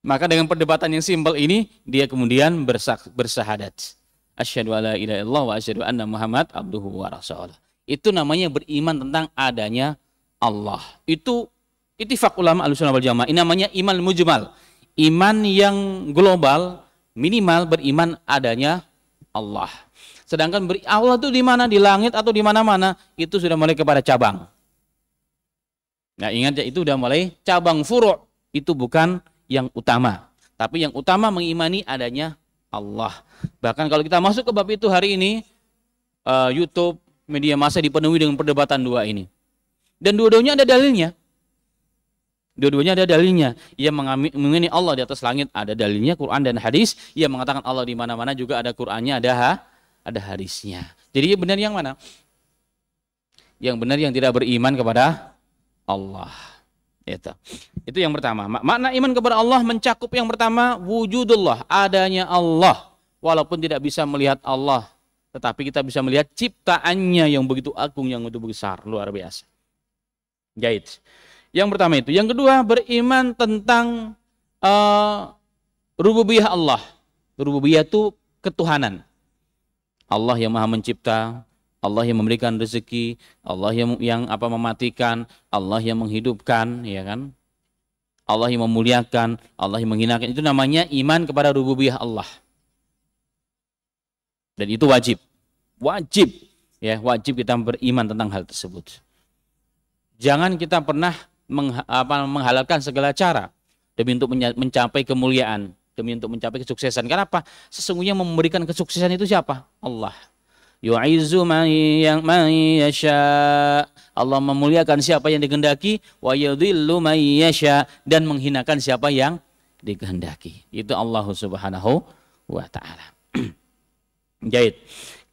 Maka dengan perdebatan yang simpel ini dia kemudian bersah bersahadat. Asyhadu alla ilaha illallah wa asyhadu anna Muhammad abduhu wa rasuluh. Itu namanya beriman tentang adanya Allah. Itu ittifaq ulama Ahlussunnah wal Jamaah. Ini namanya iman mujmal. Iman yang global minimal beriman adanya Allah. Sedangkan beri Allah itu di mana? Di langit atau di mana-mana itu sudah mulai kepada cabang. Nah, ingat ya itu sudah mulai cabang furu' itu bukan yang utama. Tapi yang utama mengimani adanya Allah. Bahkan kalau kita masuk ke bab itu hari ini, uh, YouTube, media massa dipenuhi dengan perdebatan dua ini. Dan dua-duanya ada dalilnya. Dua-duanya ada dalilnya. Ia mengenai Allah di atas langit ada dalilnya Quran dan hadis. Ia mengatakan Allah di mana-mana juga ada Qurannya, ada ha, ada hadisnya. Jadi benar yang mana? Yang benar yang tidak beriman kepada Allah. Itu. Itu yang pertama. Makna iman kepada Allah mencakup yang pertama wujudullah, adanya Allah. Walaupun tidak bisa melihat Allah, tetapi kita bisa melihat ciptaannya yang begitu agung, yang begitu besar, luar biasa. Jahit. Yang pertama itu. Yang kedua, beriman tentang uh, rububiyah Allah. Rububiyah itu ketuhanan. Allah yang maha mencipta, Allah yang memberikan rezeki, Allah yang yang apa mematikan, Allah yang menghidupkan, ya kan? Allah yang memuliakan, Allah yang menghinakan. Itu namanya iman kepada rububiyah Allah. Dan itu wajib. Wajib ya, wajib kita beriman tentang hal tersebut. Jangan kita pernah meng, apa, menghalalkan segala cara demi untuk mencapai kemuliaan, demi untuk mencapai kesuksesan. Kenapa? Sesungguhnya memberikan kesuksesan itu siapa? Allah yu'izzu man yang man yasha. Allah memuliakan siapa yang digendaki wa yudhillu man yasha dan menghinakan siapa yang digendaki. Itu Allah Subhanahu wa taala. Jahit.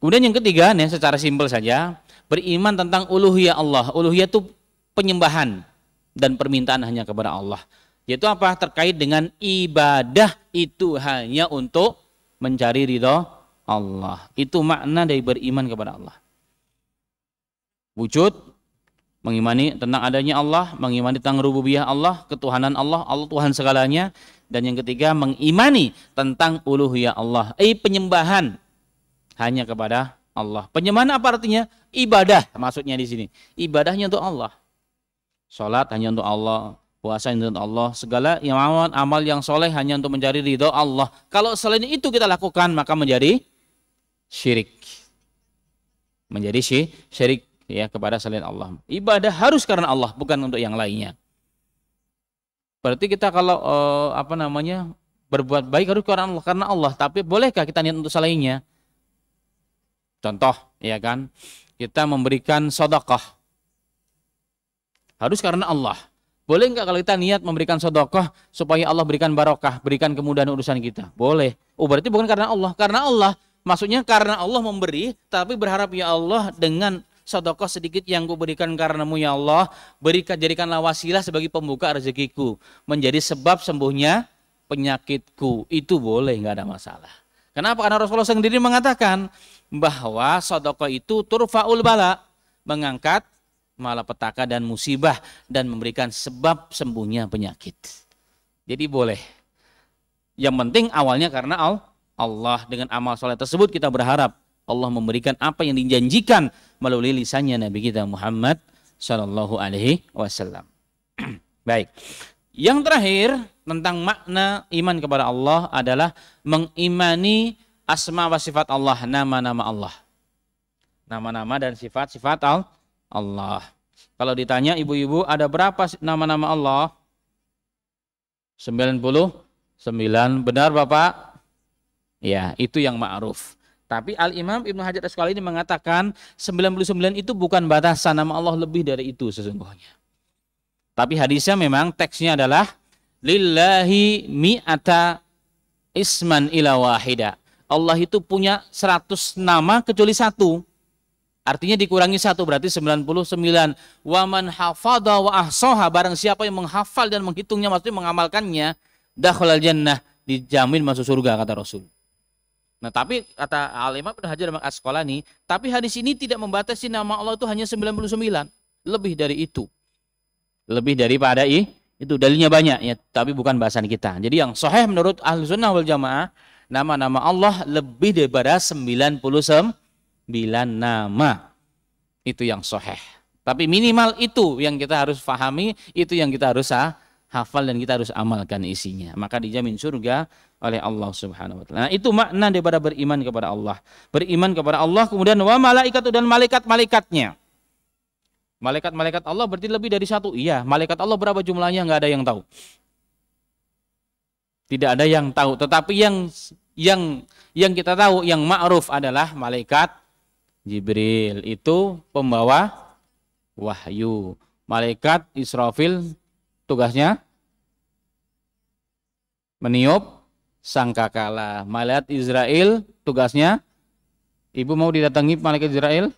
Kemudian yang ketiga nih secara simpel saja, beriman tentang uluhiyah Allah. Uluhiyah itu penyembahan dan permintaan hanya kepada Allah. Yaitu apa? Terkait dengan ibadah itu hanya untuk mencari ridho Allah. Itu makna dari beriman kepada Allah. Wujud, mengimani tentang adanya Allah, mengimani tentang rububiyah Allah, ketuhanan Allah, Allah Tuhan segalanya. Dan yang ketiga, mengimani tentang uluhiyah Allah. Eh, penyembahan hanya kepada Allah. Penyembahan apa artinya? Ibadah maksudnya di sini. Ibadahnya untuk Allah. Sholat hanya untuk Allah, puasa hanya untuk Allah, segala yang amal, amal yang soleh hanya untuk mencari ridho Allah. Kalau selain itu kita lakukan maka menjadi syirik. Menjadi syirik ya kepada selain Allah. Ibadah harus karena Allah, bukan untuk yang lainnya. Berarti kita kalau eh, apa namanya berbuat baik harus karena Allah, karena Allah. Tapi bolehkah kita niat untuk selainnya? Contoh, ya kan? Kita memberikan sodokoh. harus karena Allah. Boleh nggak kalau kita niat memberikan sodokoh supaya Allah berikan barokah, berikan kemudahan urusan kita? Boleh. Oh berarti bukan karena Allah, karena Allah Maksudnya karena Allah memberi, tapi berharap ya Allah dengan sodokoh sedikit yang kuberikan karenamu ya Allah, berikan jadikanlah wasilah sebagai pembuka rezekiku, menjadi sebab sembuhnya penyakitku. Itu boleh, nggak ada masalah. Kenapa? Karena Rasulullah sendiri mengatakan bahwa sodokoh itu turfaul bala, mengangkat malapetaka dan musibah dan memberikan sebab sembuhnya penyakit. Jadi boleh. Yang penting awalnya karena Allah Allah dengan amal soleh tersebut kita berharap Allah memberikan apa yang dijanjikan melalui lisannya Nabi kita Muhammad Shallallahu Alaihi Wasallam. Baik. Yang terakhir tentang makna iman kepada Allah adalah mengimani asma wa sifat Allah, nama-nama Allah. Nama-nama dan sifat-sifat Allah. Kalau ditanya ibu-ibu ada berapa nama-nama Allah? 99. Benar Bapak? Ya, itu yang ma'ruf. Tapi Al-Imam Ibnu Hajar Asqalani mengatakan 99 itu bukan batasan nama Allah lebih dari itu sesungguhnya. Tapi hadisnya memang teksnya adalah lillahi mi'ata isman ila wahida. Allah itu punya 100 nama kecuali satu. Artinya dikurangi satu berarti 99. man hafadha wa ahsoha barang siapa yang menghafal dan menghitungnya maksudnya mengamalkannya dakhalal jannah dijamin masuk surga kata Rasul. Nah, tapi kata Al-Imam hajar dalam sekolah nih, tapi hadis ini tidak membatasi nama Allah itu hanya 99. Lebih dari itu. Lebih daripada i, itu dalilnya banyak ya, tapi bukan bahasan kita. Jadi yang soheh menurut Ahlus Sunnah wal Jamaah, nama-nama Allah lebih daripada 99 nama. Itu yang soheh. Tapi minimal itu yang kita harus fahami, itu yang kita harus sah hafal dan kita harus amalkan isinya. Maka dijamin surga oleh Allah Subhanahu wa taala. Nah, itu makna daripada beriman kepada Allah. Beriman kepada Allah kemudian wa malaikat dan malaikat-malaikatnya. Malaikat-malaikat Allah berarti lebih dari satu. Iya, malaikat Allah berapa jumlahnya nggak ada yang tahu. Tidak ada yang tahu, tetapi yang yang yang kita tahu yang ma'ruf adalah malaikat Jibril itu pembawa wahyu. Malaikat Israfil tugasnya meniup sangkakala. Malaikat Israel tugasnya Ibu mau didatangi malaikat Israel?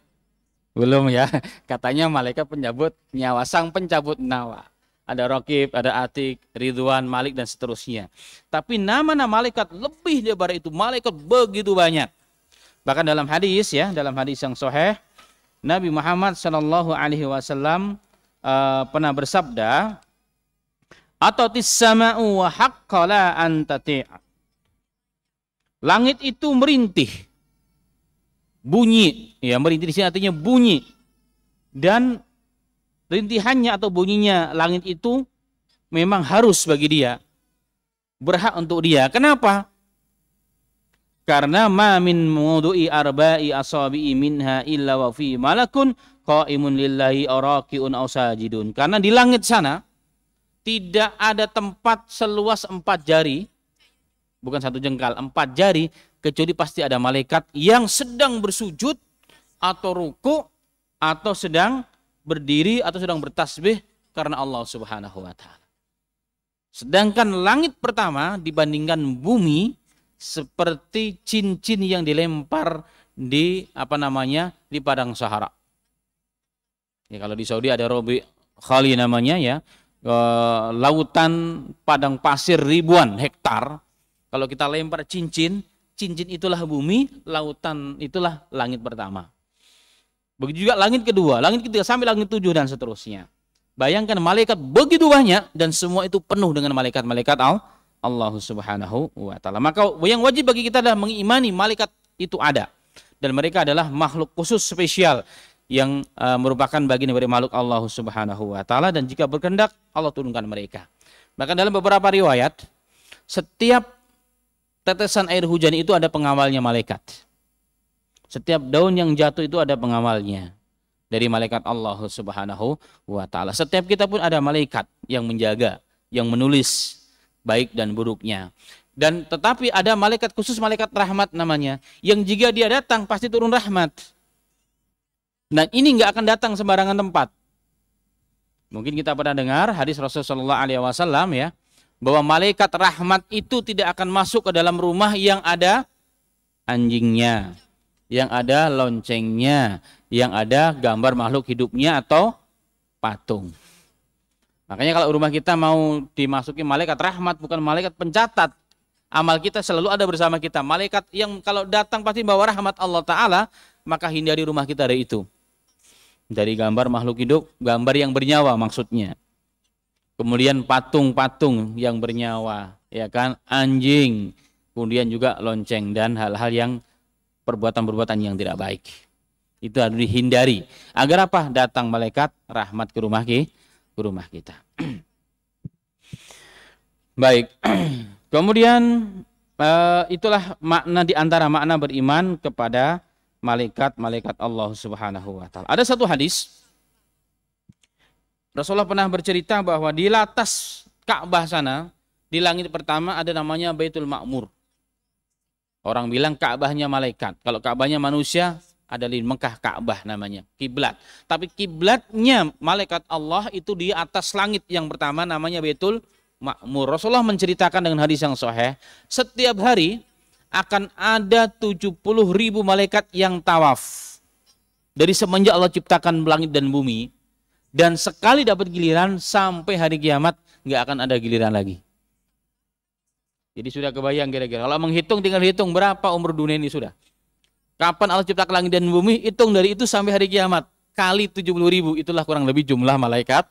Belum ya. Katanya malaikat penyabut nyawa, sang pencabut nawa. Ada Rokib, ada Atik, Ridwan, Malik dan seterusnya. Tapi nama-nama malaikat lebih daripada itu. Malaikat begitu banyak. Bahkan dalam hadis ya, dalam hadis yang soheh Nabi Muhammad Shallallahu Alaihi Wasallam eh, pernah bersabda, atau tisama'u wa haqqala antati' Langit itu merintih. Bunyi, ya merintih di sini artinya bunyi. Dan rintihannya atau bunyinya langit itu memang harus bagi dia. Berhak untuk dia. Kenapa? Karena ma min mudu'i arba'i asabi'i minha illa wa fi malakun qa'imun lillahi araki'un aw Karena di langit sana tidak ada tempat seluas empat jari, bukan satu jengkal, empat jari, kecuali pasti ada malaikat yang sedang bersujud atau ruku atau sedang berdiri atau sedang bertasbih karena Allah Subhanahu wa taala. Sedangkan langit pertama dibandingkan bumi seperti cincin yang dilempar di apa namanya di padang Sahara. Ya kalau di Saudi ada Robi Khali namanya ya e, lautan padang pasir ribuan hektar. Kalau kita lempar cincin, cincin itulah bumi, lautan itulah langit pertama. Begitu juga langit kedua, langit ketiga sampai langit tujuh dan seterusnya. Bayangkan malaikat begitu banyak dan semua itu penuh dengan malaikat-malaikat Allah Subhanahu wa taala. Maka yang wajib bagi kita adalah mengimani malaikat itu ada dan mereka adalah makhluk khusus spesial yang uh, merupakan bagian dari makhluk Allah Subhanahu wa taala dan jika berkehendak Allah turunkan mereka. Bahkan dalam beberapa riwayat setiap tetesan air hujan itu ada pengawalnya malaikat. Setiap daun yang jatuh itu ada pengawalnya dari malaikat Allah Subhanahu wa taala. Setiap kita pun ada malaikat yang menjaga, yang menulis baik dan buruknya. Dan tetapi ada malaikat khusus malaikat rahmat namanya yang jika dia datang pasti turun rahmat dan ini nggak akan datang sembarangan tempat. Mungkin kita pernah dengar hadis Rasulullah Alaihi Wasallam ya bahwa malaikat rahmat itu tidak akan masuk ke dalam rumah yang ada anjingnya, yang ada loncengnya, yang ada gambar makhluk hidupnya atau patung. Makanya kalau rumah kita mau dimasuki malaikat rahmat bukan malaikat pencatat. Amal kita selalu ada bersama kita. Malaikat yang kalau datang pasti bawa rahmat Allah Ta'ala, maka hindari rumah kita dari itu dari gambar makhluk hidup, gambar yang bernyawa maksudnya. Kemudian patung-patung yang bernyawa, ya kan, anjing, kemudian juga lonceng dan hal-hal yang perbuatan-perbuatan yang tidak baik. Itu harus dihindari. Agar apa? Datang malaikat rahmat ke rumah ke, rumah kita. baik. Kemudian eh, itulah makna di antara makna beriman kepada malaikat-malaikat Allah Subhanahu wa taala. Ada satu hadis Rasulullah pernah bercerita bahwa di latas Ka'bah sana, di langit pertama ada namanya Baitul Ma'mur. Orang bilang Ka'bahnya malaikat. Kalau Ka'bahnya manusia, ada di Mekah Ka'bah namanya, kiblat. Tapi kiblatnya malaikat Allah itu di atas langit yang pertama namanya Baitul Ma'mur. Rasulullah menceritakan dengan hadis yang sahih, setiap hari akan ada 70 ribu malaikat yang tawaf. Dari semenjak Allah ciptakan langit dan bumi, dan sekali dapat giliran sampai hari kiamat nggak akan ada giliran lagi. Jadi sudah kebayang kira-kira. Kalau menghitung tinggal hitung berapa umur dunia ini sudah. Kapan Allah ciptakan langit dan bumi, hitung dari itu sampai hari kiamat. Kali 70 ribu, itulah kurang lebih jumlah malaikat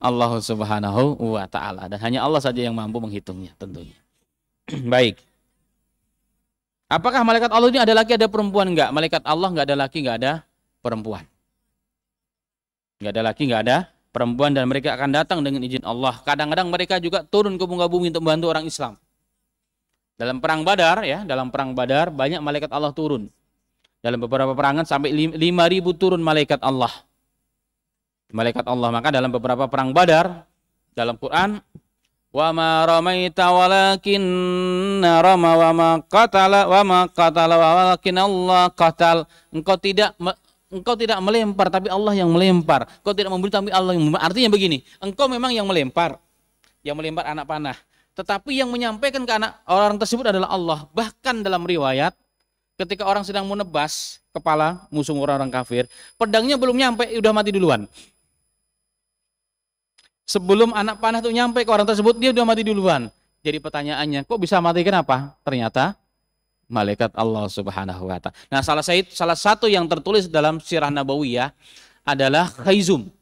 Allah subhanahu wa ta'ala. Dan hanya Allah saja yang mampu menghitungnya tentunya. Baik. Apakah malaikat Allah ini ada laki ada perempuan enggak? Malaikat Allah enggak ada laki enggak ada perempuan. Enggak ada laki enggak ada perempuan dan mereka akan datang dengan izin Allah. Kadang-kadang mereka juga turun ke muka bumi untuk membantu orang Islam. Dalam perang Badar ya, dalam perang Badar banyak malaikat Allah turun. Dalam beberapa perangan sampai 5000 turun malaikat Allah. Malaikat Allah. Maka dalam beberapa perang Badar dalam Quran وما رميت walakin رمى وما قتل وما قتل walakin Allah qatal engkau tidak engkau tidak melempar tapi Allah yang melempar engkau tidak memberi tapi Allah yang memberi artinya begini engkau memang yang melempar yang melempar anak panah tetapi yang menyampaikan ke anak orang tersebut adalah Allah bahkan dalam riwayat ketika orang sedang menebas kepala musuh orang-orang kafir pedangnya belum nyampe udah mati duluan Sebelum anak panah itu nyampe ke orang tersebut, dia sudah mati duluan. Jadi pertanyaannya, kok bisa mati kenapa? Ternyata malaikat Allah Subhanahu wa taala. Nah, salah satu salah satu yang tertulis dalam sirah Nabawiyah adalah Khayzum.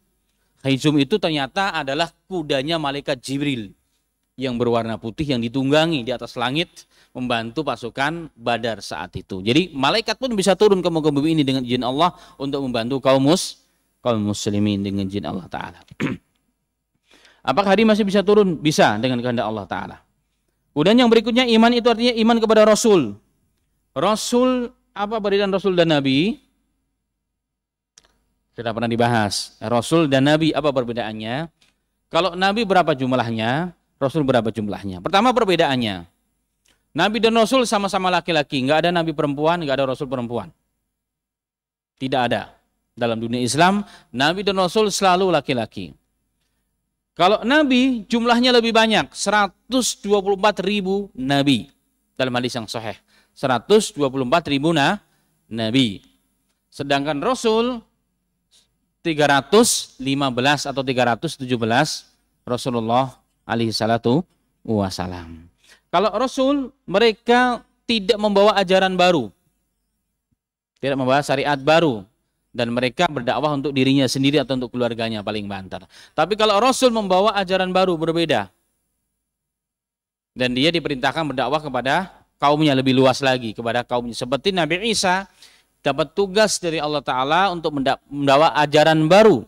Khayzum itu ternyata adalah kudanya malaikat Jibril yang berwarna putih yang ditunggangi di atas langit membantu pasukan Badar saat itu. Jadi malaikat pun bisa turun ke muka bumi ini dengan izin Allah untuk membantu kaum mus kaum muslimin dengan izin Allah taala. Apakah hari masih bisa turun? Bisa dengan kehendak Allah Ta'ala. Kemudian yang berikutnya iman itu artinya iman kepada Rasul. Rasul, apa perbedaan Rasul dan Nabi? Tidak pernah dibahas. Rasul dan Nabi apa perbedaannya? Kalau Nabi berapa jumlahnya? Rasul berapa jumlahnya? Pertama perbedaannya. Nabi dan Rasul sama-sama laki-laki. Enggak ada Nabi perempuan, enggak ada Rasul perempuan. Tidak ada. Dalam dunia Islam, Nabi dan Rasul selalu laki-laki. Kalau nabi jumlahnya lebih banyak, 124 ribu nabi. Dalam hadis yang sahih, 124 ribu nah, nabi. Sedangkan Rasul 315 atau 317 Rasulullah alaihi salatu wasalam. Kalau Rasul mereka tidak membawa ajaran baru. Tidak membawa syariat baru dan mereka berdakwah untuk dirinya sendiri atau untuk keluarganya paling banter. Tapi kalau Rasul membawa ajaran baru berbeda dan dia diperintahkan berdakwah kepada kaumnya lebih luas lagi kepada kaumnya seperti Nabi Isa dapat tugas dari Allah Taala untuk membawa ajaran baru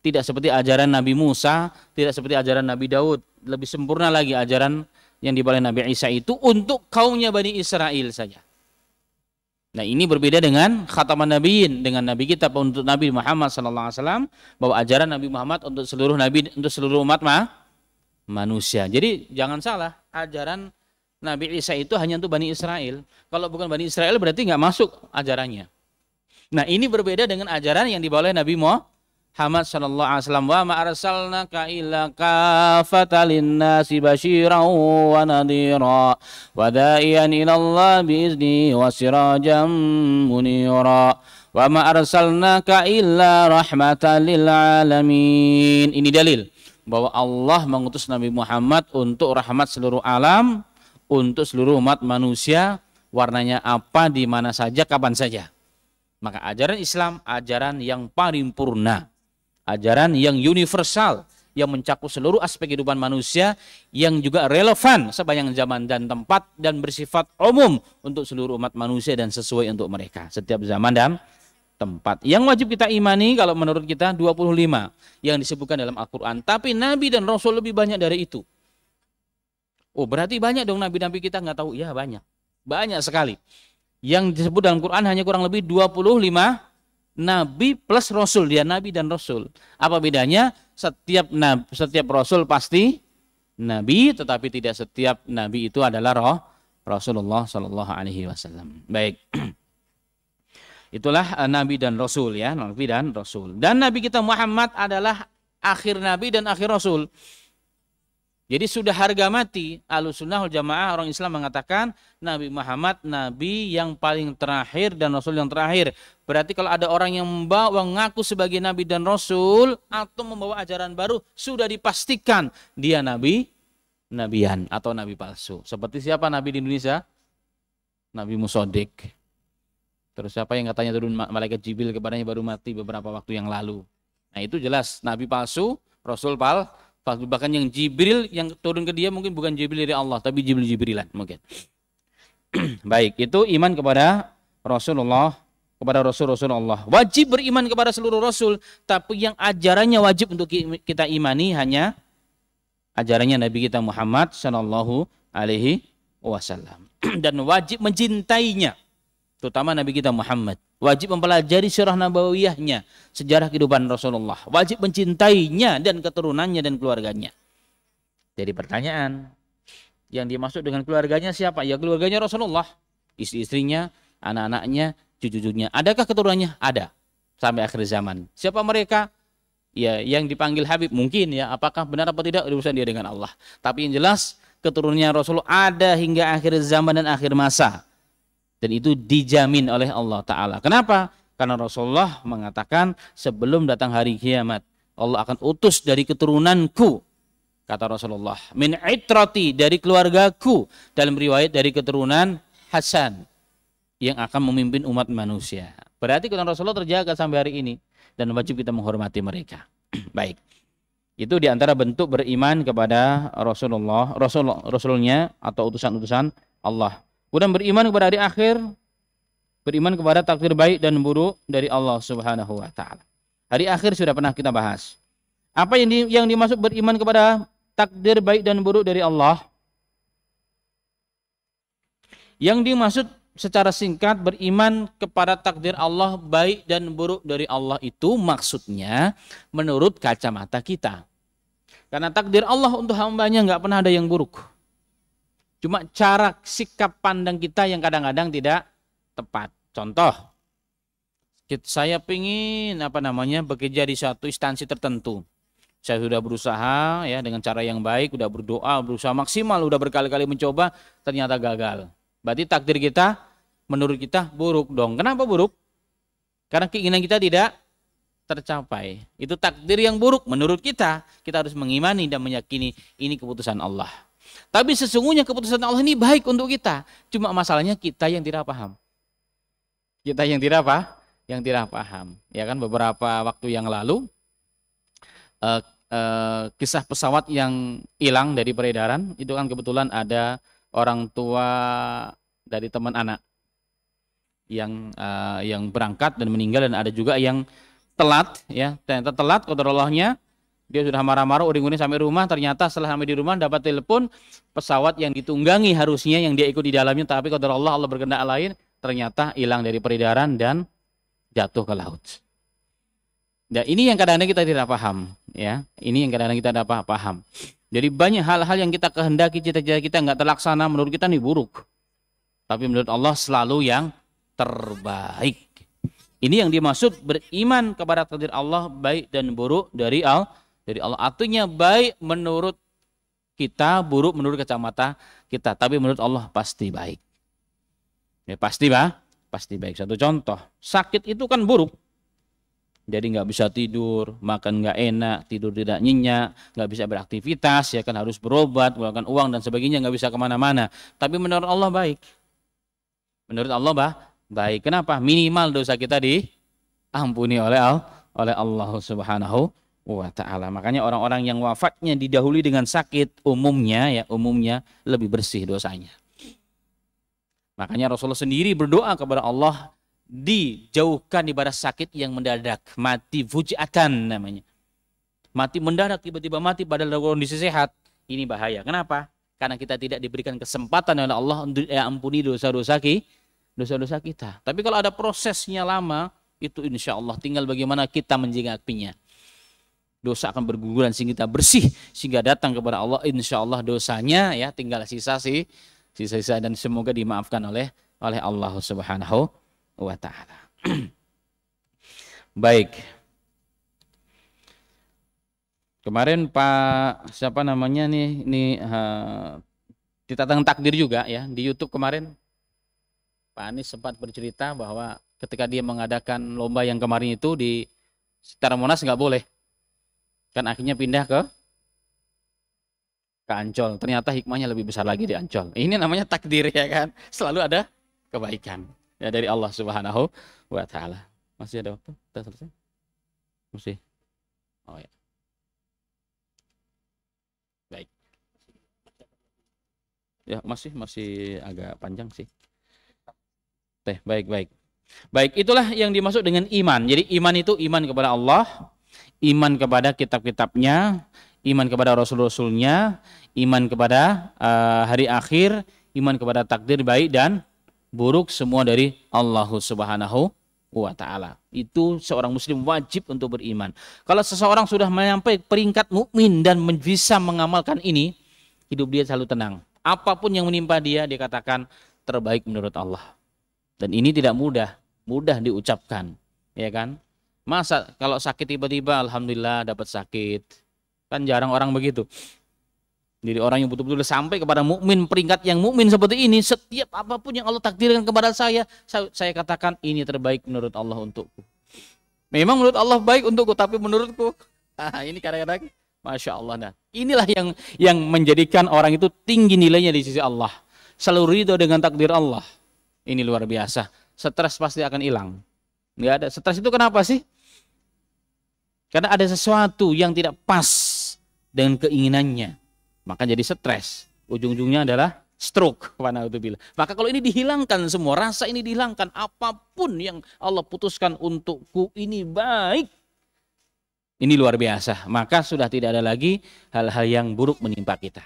tidak seperti ajaran Nabi Musa, tidak seperti ajaran Nabi Daud, lebih sempurna lagi ajaran yang dibawa Nabi Isa itu untuk kaumnya Bani Israel saja. Nah ini berbeda dengan khataman nabiin dengan nabi kita untuk Nabi Muhammad Sallallahu Alaihi Wasallam bahwa ajaran Nabi Muhammad untuk seluruh nabi untuk seluruh umat mah manusia. Jadi jangan salah ajaran Nabi Isa itu hanya untuk Bani Israel. Kalau bukan Bani Israel berarti nggak masuk ajarannya. Nah ini berbeda dengan ajaran yang dibawa oleh Nabi Muhammad Muhammad sallallahu alaihi wasallam wa ma arsalnaka illa kafatan nasi basyiran wa nadhira wa da'iyan ila Allah izni wa sirajan munira wa ma arsalnaka illa rahmatan lil alamin ini dalil bahwa Allah mengutus Nabi Muhammad untuk rahmat seluruh alam untuk seluruh umat manusia warnanya apa di mana saja kapan saja maka ajaran Islam ajaran yang paling purna ajaran yang universal yang mencakup seluruh aspek kehidupan manusia yang juga relevan sepanjang zaman dan tempat dan bersifat umum untuk seluruh umat manusia dan sesuai untuk mereka setiap zaman dan tempat. Yang wajib kita imani kalau menurut kita 25 yang disebutkan dalam Al-Qur'an, tapi nabi dan rasul lebih banyak dari itu. Oh, berarti banyak dong nabi-nabi kita nggak tahu. Ya, banyak. Banyak sekali. Yang disebut dalam Quran hanya kurang lebih 25 nabi plus rasul dia nabi dan rasul apa bedanya setiap nabi, setiap rasul pasti nabi tetapi tidak setiap nabi itu adalah roh Rasulullah Shallallahu Alaihi Wasallam baik itulah eh, nabi dan rasul ya nabi dan rasul dan nabi kita Muhammad adalah akhir nabi dan akhir rasul jadi sudah harga mati Ahlussunnah Jamaah orang Islam mengatakan Nabi Muhammad nabi yang paling terakhir dan rasul yang terakhir. Berarti kalau ada orang yang membawa ngaku sebagai nabi dan rasul atau membawa ajaran baru sudah dipastikan dia nabi nabian atau nabi palsu. Seperti siapa nabi di Indonesia? Nabi Musodik. Terus siapa yang katanya turun malaikat Jibril kepadanya baru mati beberapa waktu yang lalu. Nah itu jelas nabi palsu, rasul pal Bahkan yang Jibril yang turun ke dia mungkin bukan Jibril dari Allah, tapi Jibril Jibrilan mungkin. Baik, itu iman kepada Rasulullah kepada Rasul Rasulullah. Wajib beriman kepada seluruh Rasul, tapi yang ajarannya wajib untuk kita imani hanya ajarannya Nabi kita Muhammad Shallallahu Alaihi Wasallam dan wajib mencintainya, terutama Nabi kita Muhammad. Wajib mempelajari sirah nabawiyahnya, sejarah kehidupan Rasulullah. Wajib mencintainya dan keturunannya dan keluarganya. Jadi pertanyaan, yang dimaksud dengan keluarganya siapa? Ya keluarganya Rasulullah, istri-istrinya, anak-anaknya, cucu-cucunya. Adakah keturunannya? Ada. Sampai akhir zaman. Siapa mereka? Ya, yang dipanggil Habib mungkin ya. Apakah benar atau tidak urusan dia dengan Allah. Tapi yang jelas keturunannya Rasulullah ada hingga akhir zaman dan akhir masa dan itu dijamin oleh Allah Ta'ala. Kenapa? Karena Rasulullah mengatakan sebelum datang hari kiamat, Allah akan utus dari keturunanku kata Rasulullah min itrati dari keluargaku dalam riwayat dari keturunan Hasan yang akan memimpin umat manusia berarti keturunan Rasulullah terjaga sampai hari ini dan wajib kita menghormati mereka baik itu diantara bentuk beriman kepada Rasulullah Rasul Rasulnya atau utusan-utusan Allah Kemudian beriman kepada hari akhir, beriman kepada takdir baik dan buruk dari Allah Subhanahu wa taala. Hari akhir sudah pernah kita bahas. Apa yang di, yang dimaksud beriman kepada takdir baik dan buruk dari Allah? Yang dimaksud secara singkat beriman kepada takdir Allah baik dan buruk dari Allah itu maksudnya menurut kacamata kita. Karena takdir Allah untuk hambanya nggak pernah ada yang buruk Cuma cara sikap pandang kita yang kadang-kadang tidak tepat. Contoh, saya pingin apa namanya bekerja di suatu instansi tertentu. Saya sudah berusaha ya dengan cara yang baik, sudah berdoa, berusaha maksimal, sudah berkali-kali mencoba, ternyata gagal. Berarti takdir kita menurut kita buruk dong. Kenapa buruk? Karena keinginan kita tidak tercapai. Itu takdir yang buruk menurut kita. Kita harus mengimani dan meyakini ini keputusan Allah. Tapi sesungguhnya keputusan Allah ini baik untuk kita. Cuma masalahnya kita yang tidak paham. Kita yang tidak apa? Yang tidak paham. Ya kan beberapa waktu yang lalu uh, uh, kisah pesawat yang hilang dari peredaran itu kan kebetulan ada orang tua dari teman anak yang uh, yang berangkat dan meninggal dan ada juga yang telat ya ternyata telat kotorolohnya dia sudah marah-marah uring-uring sampai rumah, ternyata setelah sampai di rumah dapat telepon pesawat yang ditunggangi harusnya yang dia ikut di dalamnya, tapi kalau Allah Allah berkehendak lain, ternyata hilang dari peredaran dan jatuh ke laut. Nah, ini yang kadang-kadang kita tidak paham, ya. Ini yang kadang-kadang kita tidak paham. Jadi banyak hal-hal yang kita kehendaki cita-cita kita nggak terlaksana menurut kita nih buruk. Tapi menurut Allah selalu yang terbaik. Ini yang dimaksud beriman kepada takdir Allah baik dan buruk dari Allah jadi Allah. Artinya baik menurut kita, buruk menurut kacamata kita, tapi menurut Allah pasti baik. Ya, pasti bah, pasti baik. Satu contoh, sakit itu kan buruk. Jadi nggak bisa tidur, makan nggak enak, tidur tidak nyenyak, nggak bisa beraktivitas, ya kan harus berobat, mengeluarkan uang dan sebagainya, nggak bisa kemana-mana. Tapi menurut Allah baik. Menurut Allah bah, baik. Kenapa? Minimal dosa kita diampuni oleh Allah, oleh Allah Subhanahu wa taala. Makanya orang-orang yang wafatnya didahului dengan sakit umumnya ya umumnya lebih bersih dosanya. Makanya Rasulullah sendiri berdoa kepada Allah dijauhkan ibadah sakit yang mendadak, mati fujatan namanya. Mati mendadak tiba-tiba mati padahal dalam kondisi sehat. Ini bahaya. Kenapa? Karena kita tidak diberikan kesempatan oleh Allah untuk ya, ampuni dosa-dosa kita, dosa-dosa kita. Tapi kalau ada prosesnya lama, itu insya Allah tinggal bagaimana kita menjaga apinya dosa akan berguguran sehingga kita bersih sehingga datang kepada Allah insya Allah dosanya ya tinggal sisa sih sisa-sisa dan semoga dimaafkan oleh oleh Allah Subhanahu wa taala. Baik. Kemarin Pak siapa namanya nih ini uh, eh, ditatang takdir juga ya di YouTube kemarin Pak Anies sempat bercerita bahwa ketika dia mengadakan lomba yang kemarin itu di sekitar Monas nggak boleh kan akhirnya pindah ke ke Ancol. Ternyata hikmahnya lebih besar lagi di Ancol. Ini namanya takdir ya kan. Selalu ada kebaikan ya dari Allah Subhanahu wa taala. Masih ada waktu? Sudah selesai? Masih. Oh ya. Baik. Ya, masih masih agak panjang sih. Teh, baik, baik. Baik, itulah yang dimaksud dengan iman. Jadi iman itu iman kepada Allah, iman kepada kitab-kitabnya, iman kepada rasul-rasulnya, iman kepada uh, hari akhir, iman kepada takdir baik dan buruk semua dari Allah Subhanahu wa taala. Itu seorang muslim wajib untuk beriman. Kalau seseorang sudah menyampai peringkat mukmin dan bisa mengamalkan ini, hidup dia selalu tenang. Apapun yang menimpa dia dikatakan terbaik menurut Allah. Dan ini tidak mudah, mudah diucapkan, ya kan? Masa kalau sakit tiba-tiba alhamdulillah dapat sakit. Kan jarang orang begitu. Jadi orang yang betul-betul sampai kepada mukmin peringkat yang mukmin seperti ini, setiap apapun yang Allah takdirkan kepada saya, saya, katakan ini terbaik menurut Allah untukku. Memang menurut Allah baik untukku, tapi menurutku ah, ini kadang-kadang masya Allah. Nah, inilah yang yang menjadikan orang itu tinggi nilainya di sisi Allah. Selalu ridho dengan takdir Allah. Ini luar biasa. Stres pasti akan hilang. Nggak ada stres itu kenapa sih? Karena ada sesuatu yang tidak pas dengan keinginannya. Maka jadi stres. Ujung-ujungnya adalah stroke. Maka kalau ini dihilangkan semua, rasa ini dihilangkan. Apapun yang Allah putuskan untukku ini baik. Ini luar biasa. Maka sudah tidak ada lagi hal-hal yang buruk menimpa kita.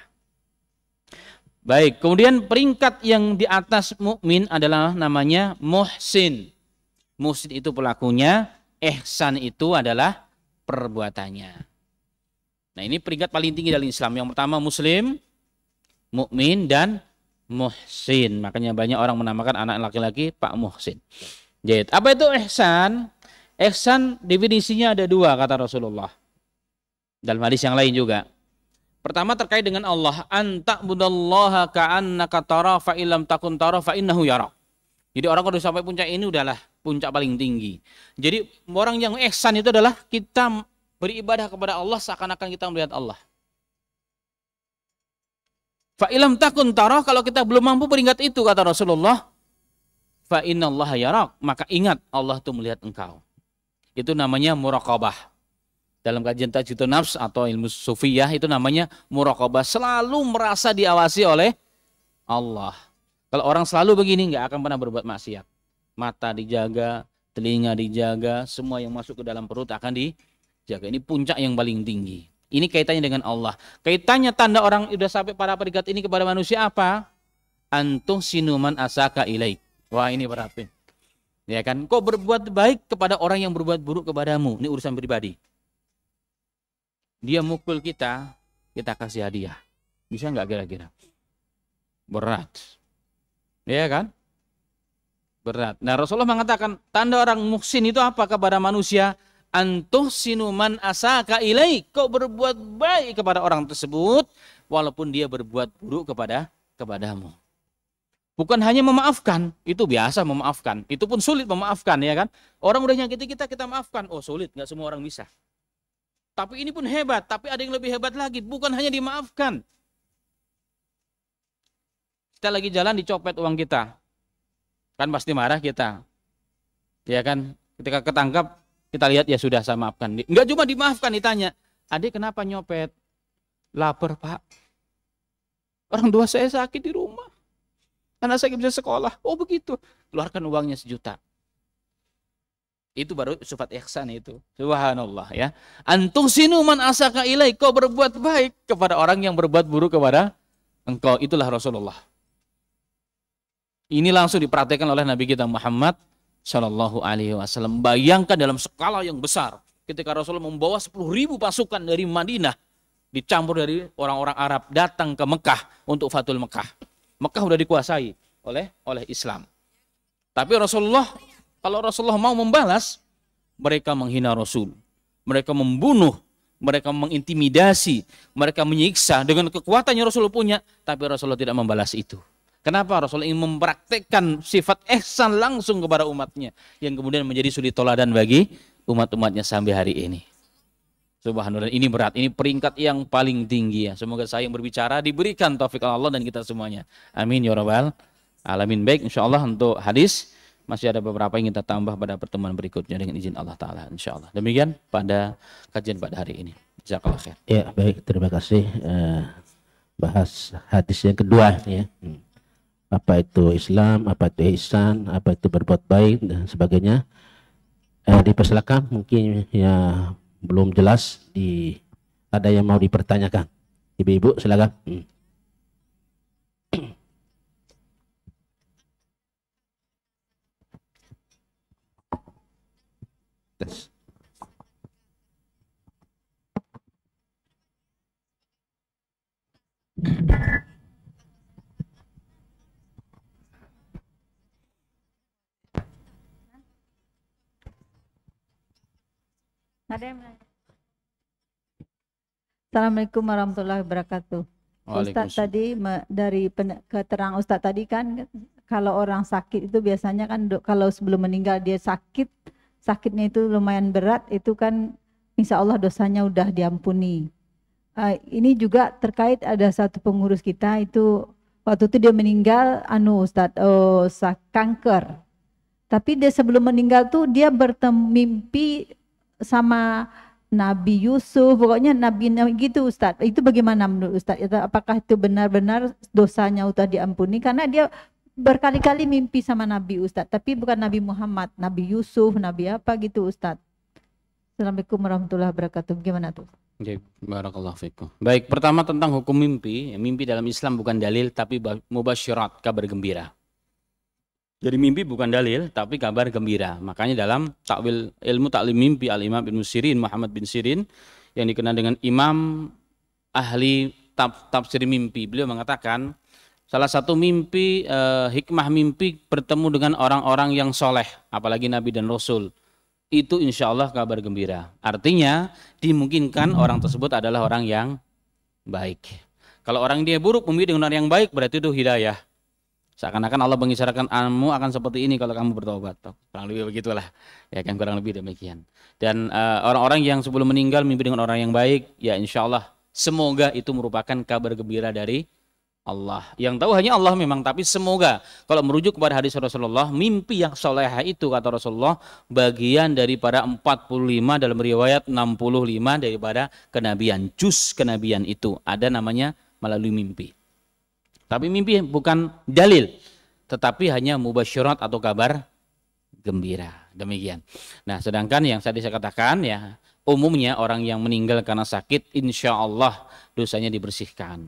Baik, kemudian peringkat yang di atas mukmin adalah namanya muhsin. Muhsin itu pelakunya, ihsan itu adalah perbuatannya. Nah, ini peringkat paling tinggi dalam Islam. Yang pertama muslim, mukmin dan muhsin. Makanya banyak orang menamakan anak laki-laki Pak Muhsin. Jadi, apa itu ihsan? Ihsan definisinya ada dua kata Rasulullah. Dalam hadis yang lain juga. Pertama terkait dengan Allah, anta budallaha ka'annaka tara fa yarak. Jadi orang kalau sampai puncak ini udahlah puncak paling tinggi. Jadi orang yang eksan itu adalah kita beribadah kepada Allah seakan-akan kita melihat Allah. ilam takun taroh kalau kita belum mampu peringkat itu kata Rasulullah. Fa'inallah yarak maka ingat Allah tuh melihat engkau. Itu namanya muraqabah. Dalam kajian tajwidun nafs atau ilmu sufiyah itu namanya muraqabah. Selalu merasa diawasi oleh Allah. Kalau orang selalu begini nggak akan pernah berbuat maksiat. Mata dijaga, telinga dijaga, semua yang masuk ke dalam perut akan dijaga. Ini puncak yang paling tinggi. Ini kaitannya dengan Allah. Kaitannya tanda orang sudah sampai para perikat ini kepada manusia apa? Antuh sinuman asaka ilaik. Wah ini berarti. Ya kan? Kok berbuat baik kepada orang yang berbuat buruk kepadamu? Ini urusan pribadi. Dia mukul kita, kita kasih hadiah. Bisa nggak kira-kira? Berat. Ya kan? Berat. Nah Rasulullah mengatakan tanda orang muksin itu apa kepada manusia? Antuh sinuman asaka ilai Kau berbuat baik kepada orang tersebut walaupun dia berbuat buruk kepada kepadamu. Bukan hanya memaafkan, itu biasa memaafkan. Itu pun sulit memaafkan ya kan. Orang udah nyakiti kita, kita maafkan. Oh sulit, nggak semua orang bisa. Tapi ini pun hebat, tapi ada yang lebih hebat lagi. Bukan hanya dimaafkan, kita lagi jalan dicopet uang kita. Kan pasti marah kita. Ya kan? Ketika ketangkap, kita lihat ya sudah saya maafkan. Enggak cuma dimaafkan ditanya, "Adik kenapa nyopet?" "Lapar, Pak." Orang tua saya sakit di rumah. Anak saya bisa sekolah. Oh, begitu. Keluarkan uangnya sejuta. Itu baru sifat ihsan itu. Subhanallah ya. Antung sinuman asaka ilai. Kau berbuat baik kepada orang yang berbuat buruk kepada engkau. Itulah Rasulullah. Ini langsung dipraktekkan oleh Nabi kita Muhammad Shallallahu Alaihi Wasallam. Bayangkan dalam skala yang besar ketika Rasul membawa 10.000 pasukan dari Madinah dicampur dari orang-orang Arab datang ke Mekah untuk Fatul Mekah. Mekah sudah dikuasai oleh oleh Islam. Tapi Rasulullah kalau Rasulullah mau membalas mereka menghina Rasul. Mereka membunuh, mereka mengintimidasi, mereka menyiksa dengan kekuatannya Rasulullah punya, tapi Rasulullah tidak membalas itu. Kenapa Rasul ingin mempraktekkan sifat ihsan langsung kepada umatnya yang kemudian menjadi suri toladan bagi umat-umatnya sampai hari ini. Subhanallah ini berat, ini peringkat yang paling tinggi ya. Semoga saya yang berbicara diberikan taufik Allah dan kita semuanya. Amin ya rabbal alamin. Baik insya Allah untuk hadis masih ada beberapa yang kita tambah pada pertemuan berikutnya dengan izin Allah taala Insya Allah. Demikian pada kajian pada hari ini. Jazakallah khair.
Ya, baik terima kasih uh, bahas hadis yang kedua ya. Hmm apa itu Islam, apa itu ihsan, apa itu berbuat baik dan sebagainya. Eh, dipersilakan mungkin ya belum jelas di ada yang mau dipertanyakan. Ibu-ibu silakan. Hmm.
Thank you. Ada yang Assalamualaikum warahmatullahi wabarakatuh. Ustaz tadi dari keterangan Ustaz tadi kan kalau orang sakit itu biasanya kan kalau sebelum meninggal dia sakit sakitnya itu lumayan berat itu kan insya Allah dosanya udah diampuni. Uh, ini juga terkait ada satu pengurus kita itu waktu itu dia meninggal anu Ustaz oh, kanker tapi dia sebelum meninggal tuh dia bertemu sama Nabi Yusuf, pokoknya Nabi Nabi gitu Ustaz. Itu bagaimana menurut Ustaz? Apakah itu benar-benar dosanya sudah diampuni? Karena dia berkali-kali mimpi sama Nabi Ustaz, tapi bukan Nabi Muhammad, Nabi Yusuf, Nabi apa gitu Ustaz. Assalamualaikum warahmatullahi wabarakatuh. Gimana tuh?
Barakallahu fikum. Baik, pertama tentang hukum mimpi. Mimpi dalam Islam bukan dalil tapi mubasyirat, kabar gembira. Jadi mimpi bukan dalil, tapi kabar gembira. Makanya dalam takwil ilmu taklim mimpi al-Imam bin Sirin, Muhammad bin Sirin, yang dikenal dengan imam ahli tafsir mimpi, beliau mengatakan, salah satu mimpi, eh, hikmah mimpi bertemu dengan orang-orang yang soleh, apalagi Nabi dan Rasul. Itu insya Allah kabar gembira. Artinya, dimungkinkan orang tersebut adalah orang yang baik. Kalau orang dia buruk, mimpi dengan orang yang baik, berarti itu hidayah Seakan-akan Allah mengisyaratkan kamu akan seperti ini kalau kamu bertobat. Kurang lebih begitulah. Ya kan kurang lebih demikian. Dan orang eh, orang-orang yang sebelum meninggal mimpi dengan orang yang baik, ya insya Allah semoga itu merupakan kabar gembira dari Allah. Yang tahu hanya Allah memang, tapi semoga kalau merujuk kepada hadis Rasulullah, mimpi yang soleha itu kata Rasulullah bagian daripada 45 dalam riwayat 65 daripada kenabian. Jus kenabian itu ada namanya melalui mimpi. Tapi mimpi bukan dalil, tetapi hanya mubasyarat atau kabar gembira. Demikian. Nah, sedangkan yang tadi saya katakan ya, umumnya orang yang meninggal karena sakit, insya Allah dosanya dibersihkan.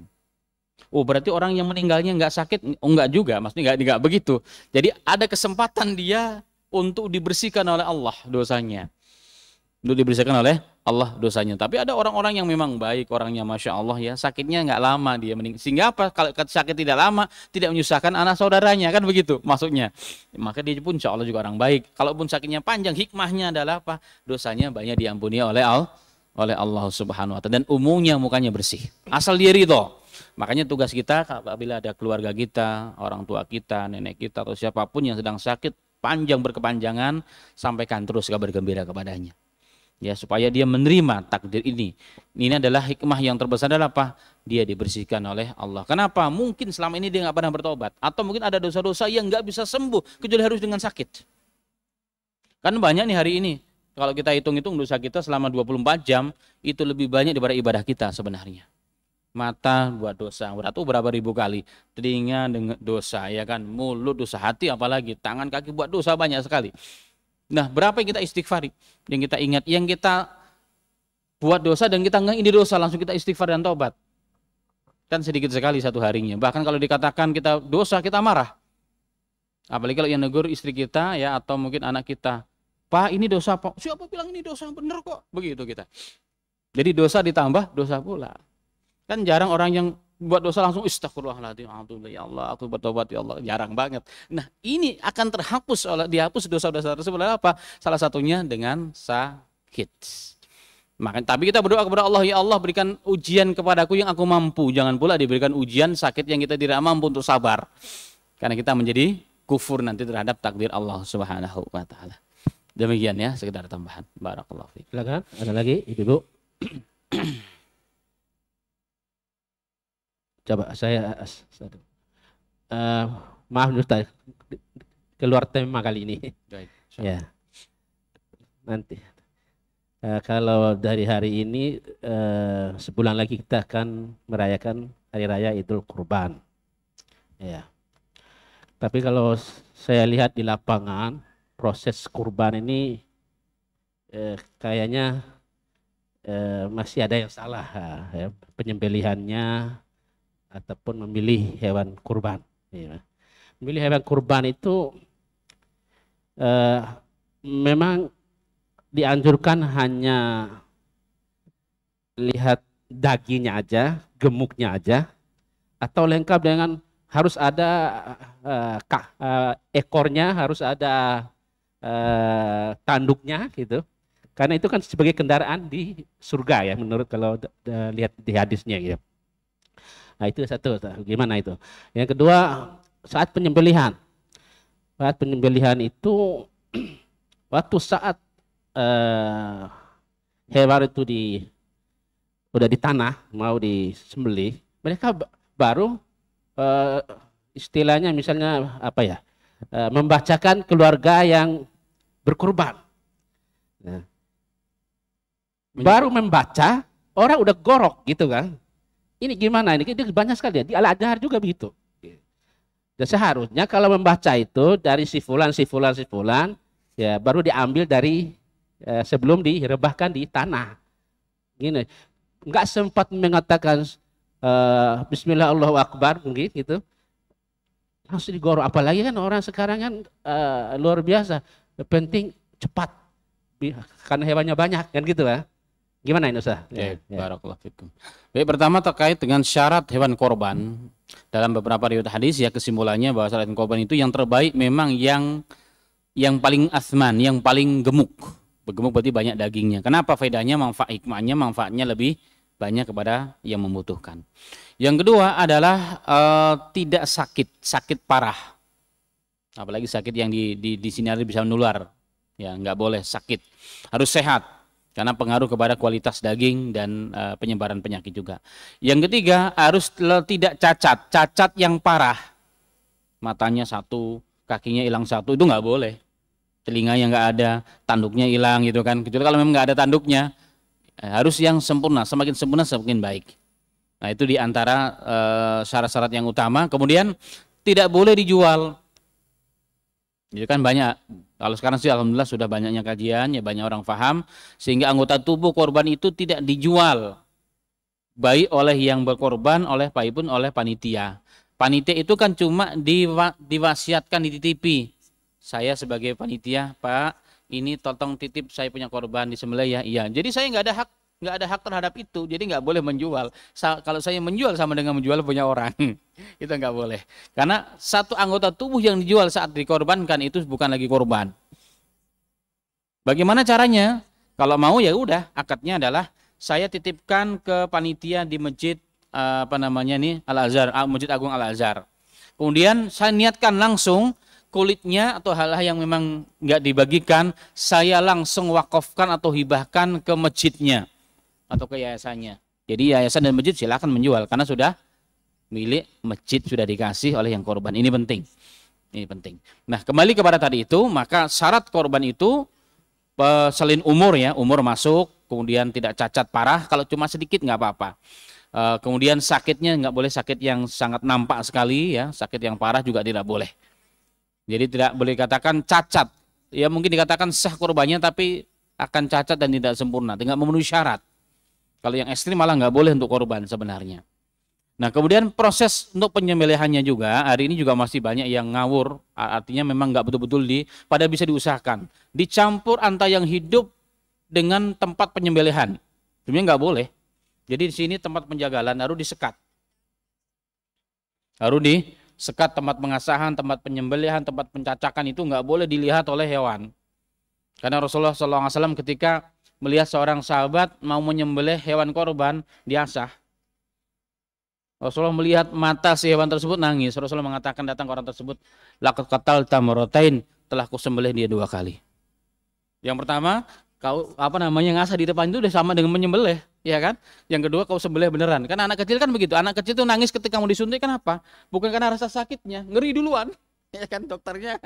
Oh berarti orang yang meninggalnya nggak sakit? Oh nggak juga, maksudnya nggak nggak begitu. Jadi ada kesempatan dia untuk dibersihkan oleh Allah dosanya. Untuk dibersihkan oleh Allah dosanya. Tapi ada orang-orang yang memang baik, orangnya masya Allah ya, sakitnya nggak lama dia meninggal. Sehingga apa? Kalau sakit tidak lama, tidak menyusahkan anak saudaranya kan begitu maksudnya. Maka dia pun insya Allah juga orang baik. Kalaupun sakitnya panjang, hikmahnya adalah apa? Dosanya banyak diampuni oleh Allah, oleh Allah Subhanahu Wa Taala. Dan umumnya mukanya bersih. Asal dia ridho. Makanya tugas kita apabila ada keluarga kita, orang tua kita, nenek kita atau siapapun yang sedang sakit panjang berkepanjangan, sampaikan terus kabar gembira kepadanya ya supaya dia menerima takdir ini. Ini adalah hikmah yang terbesar adalah apa? Dia dibersihkan oleh Allah. Kenapa? Mungkin selama ini dia nggak pernah bertobat, atau mungkin ada dosa-dosa yang nggak bisa sembuh kecuali harus dengan sakit. Kan banyak nih hari ini. Kalau kita hitung-hitung dosa kita selama 24 jam itu lebih banyak daripada ibadah kita sebenarnya. Mata buat dosa, berat oh, berapa ribu kali. Telinga dengan dosa, ya kan. Mulut dosa, hati apalagi, tangan kaki buat dosa banyak sekali. Nah, berapa yang kita istighfari, yang kita ingat, yang kita buat dosa dan kita nggak ini dosa, langsung kita istighfar dan taubat. Kan sedikit sekali satu harinya. Bahkan kalau dikatakan kita dosa, kita marah. Apalagi kalau yang negur istri kita ya atau mungkin anak kita. Pak, ini dosa, Pak. Siapa bilang ini dosa? Bener kok. Begitu kita. Jadi dosa ditambah dosa pula. Kan jarang orang yang buat dosa langsung astagfirullahaladzim alhamdulillah ya Allah aku bertobat ya Allah jarang banget nah ini akan terhapus oleh dihapus dosa-dosa tersebut oleh apa salah satunya dengan sakit maka tapi kita berdoa kepada Allah ya Allah berikan ujian kepadaku yang aku mampu jangan pula diberikan ujian sakit yang kita tidak mampu untuk sabar karena kita menjadi kufur nanti terhadap takdir Allah Subhanahu wa taala demikian ya sekedar
tambahan barakallahu fiik silakan ada lagi ibu-ibu coba saya uh, maaf Ustaz keluar tema kali ini ya nanti uh, kalau dari hari ini uh, sebulan lagi kita akan merayakan hari raya Idul Kurban ya tapi kalau saya lihat di lapangan proses kurban ini eh, kayaknya eh, masih ada yang salah ya. penyembelihannya ataupun memilih hewan kurban. Ya. Memilih hewan kurban itu eh, memang dianjurkan hanya lihat dagingnya aja, gemuknya aja, atau lengkap dengan harus ada eh, kah, eh, ekornya, harus ada eh, tanduknya gitu. Karena itu kan sebagai kendaraan di surga ya menurut kalau eh, lihat di hadisnya gitu. Nah itu satu, gimana itu. Yang kedua saat penyembelihan. Saat penyembelihan itu waktu saat eh, hewan itu di udah di tanah mau disembelih, mereka baru eh, istilahnya misalnya apa ya eh, membacakan keluarga yang berkorban Nah, baru membaca orang udah gorok gitu kan ini gimana ini? Dia banyak sekali Di Al Azhar juga begitu. Dan seharusnya kalau membaca itu dari sifulan-sifulan-sifulan, ya baru diambil dari ya, sebelum direbahkan di tanah. Gini, nggak sempat mengatakan uh, eh, Bismillah Allahu Akbar mungkin gitu. Langsung digoro Apalagi kan orang sekarang kan uh, luar biasa. Penting cepat karena hewannya banyak kan gitu lah. Kan? Ya Gimana ini Ustaz? Ya, ya. barakallahu fikum. Baik, pertama
terkait dengan syarat hewan korban. Dalam beberapa riwayat hadis ya kesimpulannya bahwa syarat korban itu yang terbaik memang yang yang paling asman, yang paling gemuk. Gemuk berarti banyak dagingnya. Kenapa faedahnya manfaat hikmahnya manfaatnya lebih banyak kepada yang membutuhkan. Yang kedua adalah uh, tidak sakit, sakit parah. Apalagi sakit yang di, di, sini bisa menular. Ya, nggak boleh sakit. Harus sehat karena pengaruh kepada kualitas daging dan uh, penyebaran penyakit juga. Yang ketiga, harus tidak cacat, cacat yang parah. Matanya satu, kakinya hilang satu, itu nggak boleh. Telinganya nggak ada, tanduknya hilang gitu kan. Kecuali kalau memang nggak ada tanduknya, eh, harus yang sempurna, semakin sempurna semakin baik. Nah itu diantara uh, eh, syarat-syarat yang utama. Kemudian tidak boleh dijual. Jadi gitu kan banyak kalau sekarang sih alhamdulillah sudah banyaknya kajian, ya banyak orang faham, sehingga anggota tubuh korban itu tidak dijual baik oleh yang berkorban, oleh pak pun oleh panitia. Panitia itu kan cuma diwa, diwasiatkan di TV. Saya sebagai panitia, Pak, ini tolong titip saya punya korban di sembelih ya. Iya. Jadi saya nggak ada hak nggak ada hak terhadap itu jadi nggak boleh menjual Sa kalau saya menjual sama dengan menjual punya orang itu nggak boleh karena satu anggota tubuh yang dijual saat dikorbankan itu bukan lagi korban bagaimana caranya kalau mau ya udah akadnya adalah saya titipkan ke panitia di masjid eh, apa namanya nih Al Azhar ah, Masjid Agung Al Azhar kemudian saya niatkan langsung kulitnya atau hal-hal yang memang nggak dibagikan saya langsung wakafkan atau hibahkan ke masjidnya atau ke yayasannya. Jadi yayasan dan masjid silakan menjual karena sudah milik masjid sudah dikasih oleh yang korban. Ini penting. Ini penting. Nah, kembali kepada tadi itu, maka syarat korban itu selain umur ya, umur masuk, kemudian tidak cacat parah, kalau cuma sedikit nggak apa-apa. E, kemudian sakitnya nggak boleh sakit yang sangat nampak sekali ya, sakit yang parah juga tidak boleh. Jadi tidak boleh dikatakan cacat. Ya mungkin dikatakan sah korbannya tapi akan cacat dan tidak sempurna, tidak memenuhi syarat. Kalau yang ekstrim malah nggak boleh untuk korban sebenarnya. Nah kemudian proses untuk penyembelihannya juga hari ini juga masih banyak yang ngawur artinya memang nggak betul-betul di pada bisa diusahakan dicampur antara yang hidup dengan tempat penyembelihan sebenarnya nggak boleh jadi di sini tempat penjagalan harus disekat harus sekat tempat pengasahan tempat penyembelihan tempat pencacakan itu nggak boleh dilihat oleh hewan karena Rasulullah SAW ketika melihat seorang sahabat mau menyembelih hewan korban diasah. Rasulullah melihat mata si hewan tersebut nangis. Rasulullah mengatakan datang orang tersebut, lakat katal tamrotain telah sembelih dia dua kali. Yang pertama, kau apa namanya ngasah di depan itu udah sama dengan menyembelih, ya kan? Yang kedua kau sembelih beneran. Karena anak kecil kan begitu. Anak kecil itu nangis ketika mau disuntik kenapa? Bukan karena rasa sakitnya, ngeri duluan. Ya kan dokternya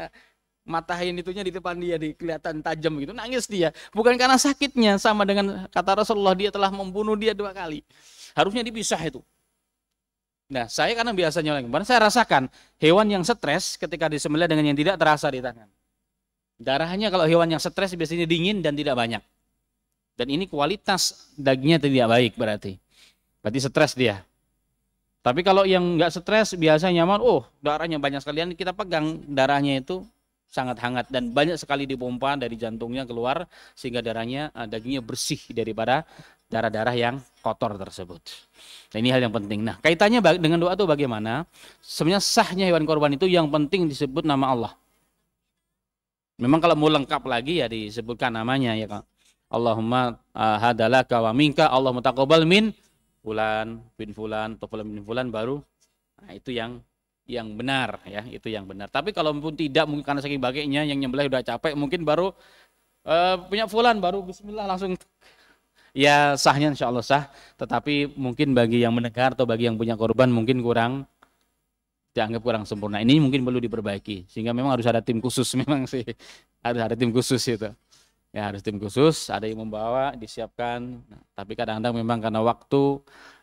matahin itunya di depan dia kelihatan tajam gitu nangis dia bukan karena sakitnya sama dengan kata Rasulullah dia telah membunuh dia dua kali harusnya dipisah itu nah saya karena biasanya lagi saya rasakan hewan yang stres ketika disembelih dengan yang tidak terasa di tangan darahnya kalau hewan yang stres biasanya dingin dan tidak banyak dan ini kualitas dagingnya tidak baik berarti berarti stres dia tapi kalau yang nggak stres biasanya nyaman, oh darahnya banyak sekalian kita pegang darahnya itu sangat hangat dan banyak sekali dipompa dari jantungnya keluar sehingga darahnya eh, dagingnya bersih daripada darah-darah yang kotor tersebut. Nah, ini hal yang penting. Nah, kaitannya dengan doa itu bagaimana? Sebenarnya sahnya hewan korban itu yang penting disebut nama Allah. Memang kalau mau lengkap lagi ya disebutkan namanya ya kan. Allahumma eh, hadalah minka Allahumma taqabbal min fulan bin fulan atau fulan bin fulan baru nah, itu yang yang benar ya itu yang benar tapi kalau kalaupun tidak mungkin karena saking bagainya yang nyembelih udah capek mungkin baru uh, punya fulan baru Bismillah langsung ya sahnya insya Allah sah tetapi mungkin bagi yang mendengar atau bagi yang punya korban mungkin kurang dianggap kurang sempurna ini mungkin perlu diperbaiki sehingga memang harus ada tim khusus memang sih harus ada tim khusus itu ya harus tim khusus ada yang membawa disiapkan nah, tapi kadang-kadang memang karena waktu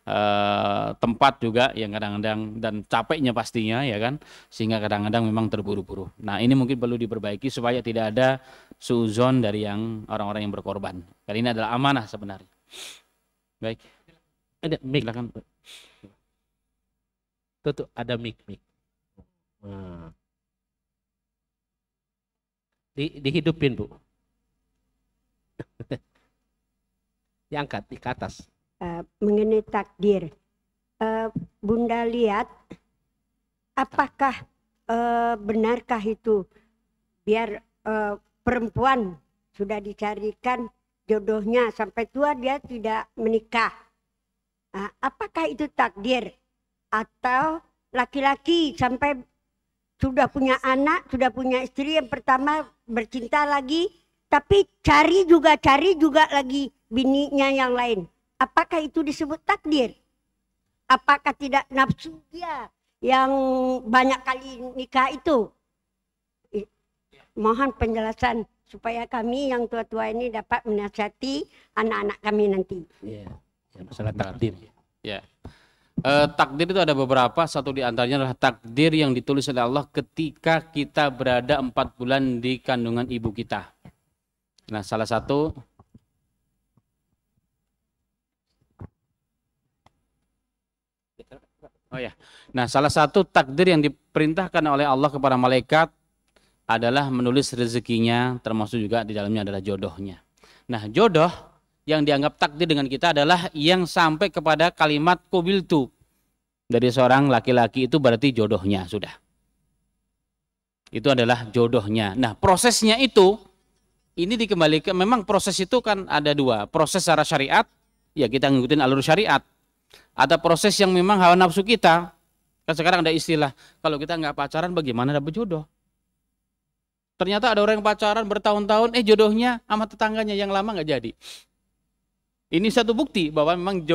Eh, tempat juga yang kadang-kadang dan capeknya pastinya ya kan sehingga kadang-kadang memang terburu-buru. Nah, ini mungkin perlu diperbaiki supaya tidak ada suzon dari yang orang-orang yang berkorban. Karena ini adalah amanah sebenarnya. Baik. Ada mik, Silakan.
Tuh, tuh ada mik-mik. Nah. Di, dihidupin, Bu. Diangkat di ke atas
uh, mengenai takdir. Uh, Bunda lihat apakah uh, benarkah itu biar uh, perempuan sudah dicarikan jodohnya sampai tua dia tidak menikah. Uh, apakah itu takdir atau laki-laki sampai sudah punya anak, sudah punya istri yang pertama bercinta lagi, tapi cari juga cari juga lagi bininya yang lain. Apakah itu disebut takdir? Apakah tidak nafsu dia yang banyak kali nikah itu? Mohon penjelasan supaya kami yang tua-tua ini dapat menasihati anak-anak kami nanti.
Iya, ya yeah. masalah takdir. Ya.
Uh, takdir itu ada beberapa, satu di antaranya adalah takdir yang ditulis oleh Allah ketika kita berada empat bulan di kandungan ibu kita. Nah, salah satu Oh ya. Nah, salah satu takdir yang diperintahkan oleh Allah kepada malaikat adalah menulis rezekinya, termasuk juga di dalamnya adalah jodohnya. Nah, jodoh yang dianggap takdir dengan kita adalah yang sampai kepada kalimat kubiltu. Dari seorang laki-laki itu berarti jodohnya sudah. Itu adalah jodohnya. Nah, prosesnya itu ini dikembalikan memang proses itu kan ada dua, proses secara syariat, ya kita ngikutin alur syariat ada proses yang memang hawa nafsu kita. Kan sekarang ada istilah, kalau kita nggak pacaran bagaimana dapat jodoh? Ternyata ada orang yang pacaran bertahun-tahun, eh jodohnya sama tetangganya yang lama nggak jadi. Ini satu bukti bahwa memang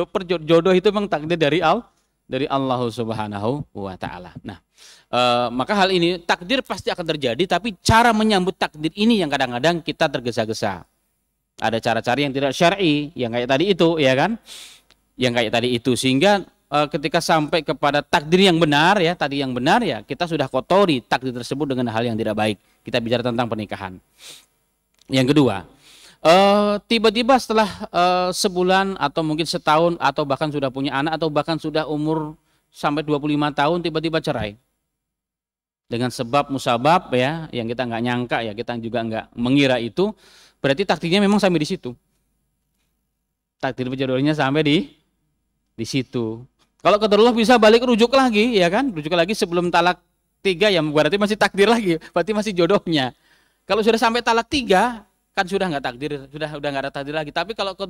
jodoh itu memang takdir dari Al, dari Allah Subhanahu wa taala. Nah, e, maka hal ini takdir pasti akan terjadi tapi cara menyambut takdir ini yang kadang-kadang kita tergesa-gesa. Ada cara-cara yang tidak syar'i, yang kayak tadi itu, ya kan? yang kayak tadi itu sehingga e, ketika sampai kepada takdir yang benar ya tadi yang benar ya kita sudah kotori takdir tersebut dengan hal yang tidak baik kita bicara tentang pernikahan yang kedua eh, tiba-tiba e, setelah e, sebulan atau mungkin setahun atau bahkan sudah punya anak atau bahkan sudah umur sampai 25 tahun tiba-tiba cerai dengan sebab musabab ya yang kita nggak nyangka ya kita juga nggak mengira itu berarti takdirnya memang sampai di situ takdir perjodohannya sampai di di situ. Kalau keterlaluan bisa balik rujuk lagi, ya kan? Rujuk lagi sebelum talak tiga ya berarti masih takdir lagi, berarti masih jodohnya. Kalau sudah sampai talak tiga, kan sudah nggak takdir, sudah udah nggak ada takdir lagi. Tapi kalau kau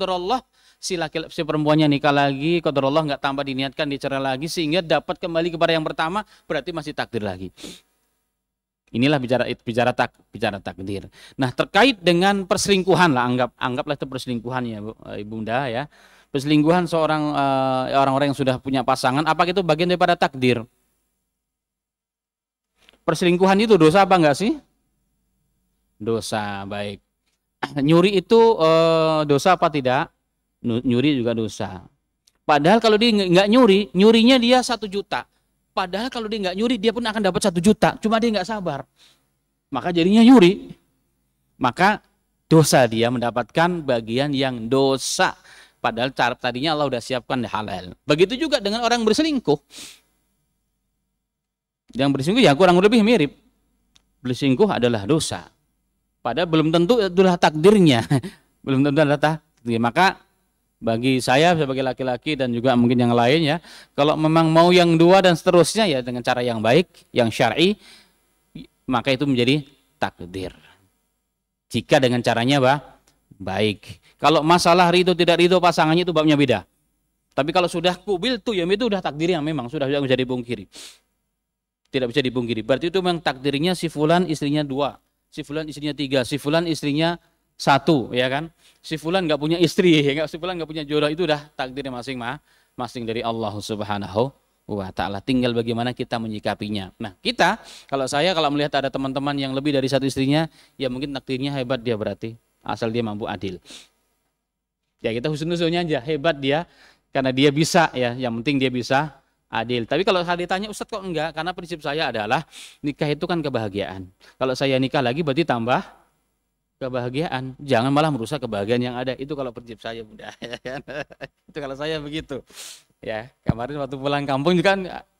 si laki si perempuannya nikah lagi, kodarullah nggak tambah diniatkan dicerai lagi sehingga dapat kembali kepada yang pertama, berarti masih takdir lagi. Inilah bicara bicara tak bicara takdir. Nah terkait dengan perselingkuhan lah anggap anggaplah itu perselingkuhan ya eh, ibu, ibunda ya. Perselingkuhan seorang eh, orang-orang uh, yang sudah punya pasangan, apa itu bagian daripada takdir? Perselingkuhan itu dosa apa enggak sih? Dosa, baik. Nyuri itu uh, dosa apa tidak? Nyuri juga dosa. Padahal kalau dia nggak nyuri, nyurinya dia satu juta. Padahal kalau dia nggak nyuri, dia pun akan dapat satu juta. Cuma dia nggak sabar. Maka jadinya nyuri. Maka dosa dia mendapatkan bagian yang dosa Padahal cara tadinya Allah sudah siapkan halal. Begitu juga dengan orang berselingkuh. Yang berselingkuh ya kurang lebih mirip. Berselingkuh adalah dosa. Padahal belum tentu itulah takdirnya. belum tentu adalah takdir. Maka bagi saya sebagai laki-laki dan juga mungkin yang lain ya, kalau memang mau yang dua dan seterusnya ya dengan cara yang baik, yang syar'i, maka itu menjadi takdir. Jika dengan caranya bah, baik. Kalau masalah ridho tidak ridho pasangannya itu babnya beda. Tapi kalau sudah kubil tuh ya itu takdir yang memang sudah tidak bisa dipungkiri. Tidak bisa dibungkiri. Berarti itu memang takdirnya si fulan istrinya dua, si fulan istrinya tiga, si fulan istrinya satu, ya kan? Si fulan nggak punya istri, ya nggak si fulan nggak punya jodoh itu sudah takdirnya masing masing dari Allah Subhanahu wa ta'ala tinggal bagaimana kita menyikapinya nah kita kalau saya kalau melihat ada teman-teman yang lebih dari satu istrinya ya mungkin takdirnya hebat dia berarti asal dia mampu adil ya kita husnuzonnya aja hebat dia karena dia bisa ya yang penting dia bisa adil tapi kalau hal ditanya Ustadz kok enggak karena prinsip saya adalah nikah itu kan kebahagiaan kalau saya nikah lagi berarti tambah kebahagiaan jangan malah merusak kebahagiaan yang ada itu kalau prinsip saya bunda ya kan? itu kalau saya begitu ya kemarin waktu pulang kampung juga kan,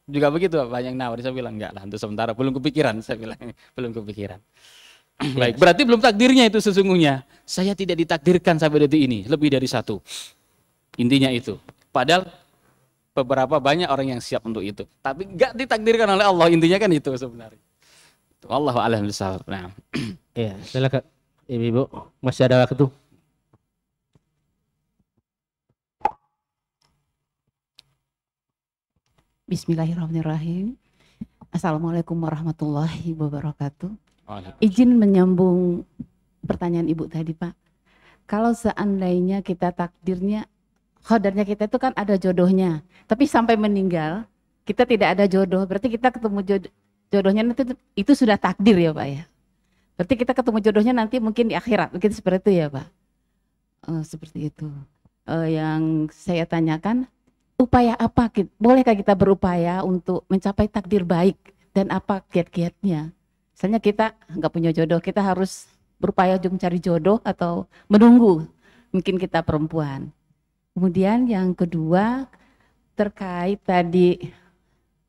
juga begitu banyak nawar saya bilang enggak lah untuk sementara belum kepikiran saya bilang belum kepikiran Baik, berarti belum takdirnya itu sesungguhnya. Saya tidak ditakdirkan sampai detik ini, lebih dari satu. Intinya itu. Padahal beberapa banyak orang yang siap untuk itu, tapi nggak ditakdirkan oleh Allah. Intinya kan itu sebenarnya. Allah wa Nah.
Ya, silakan. Ibu, Ibu, masih ada waktu.
Bismillahirrahmanirrahim. Assalamualaikum warahmatullahi wabarakatuh. Oh, Izin menyambung pertanyaan Ibu tadi Pak. Kalau seandainya kita takdirnya, khodarnya kita itu kan ada jodohnya. Tapi sampai meninggal, kita tidak ada jodoh. Berarti kita ketemu jodoh, jodohnya nanti itu sudah takdir ya Pak ya. Berarti kita ketemu jodohnya nanti mungkin di akhirat. Mungkin seperti itu ya Pak. Uh, seperti itu. Uh, yang saya tanyakan, upaya apa? Bolehkah kita berupaya untuk mencapai takdir baik? Dan apa kiat-kiatnya? Misalnya kita nggak punya jodoh, kita harus berupaya untuk mencari jodoh atau menunggu mungkin kita perempuan. Kemudian yang kedua terkait tadi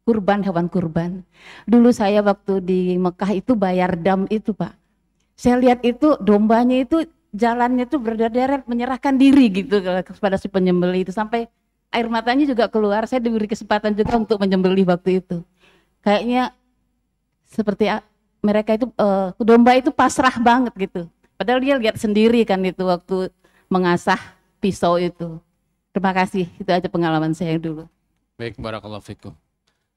kurban hewan kurban. Dulu saya waktu di Mekah itu bayar dam itu pak. Saya lihat itu dombanya itu jalannya itu berderet menyerahkan diri gitu kepada si penyembeli itu sampai air matanya juga keluar. Saya diberi kesempatan juga untuk menyembeli waktu itu. Kayaknya seperti mereka itu uh, domba itu pasrah banget gitu. Padahal dia lihat sendiri kan itu waktu mengasah pisau itu. Terima kasih. Itu aja pengalaman saya dulu.
Baik, barakallahu fikum.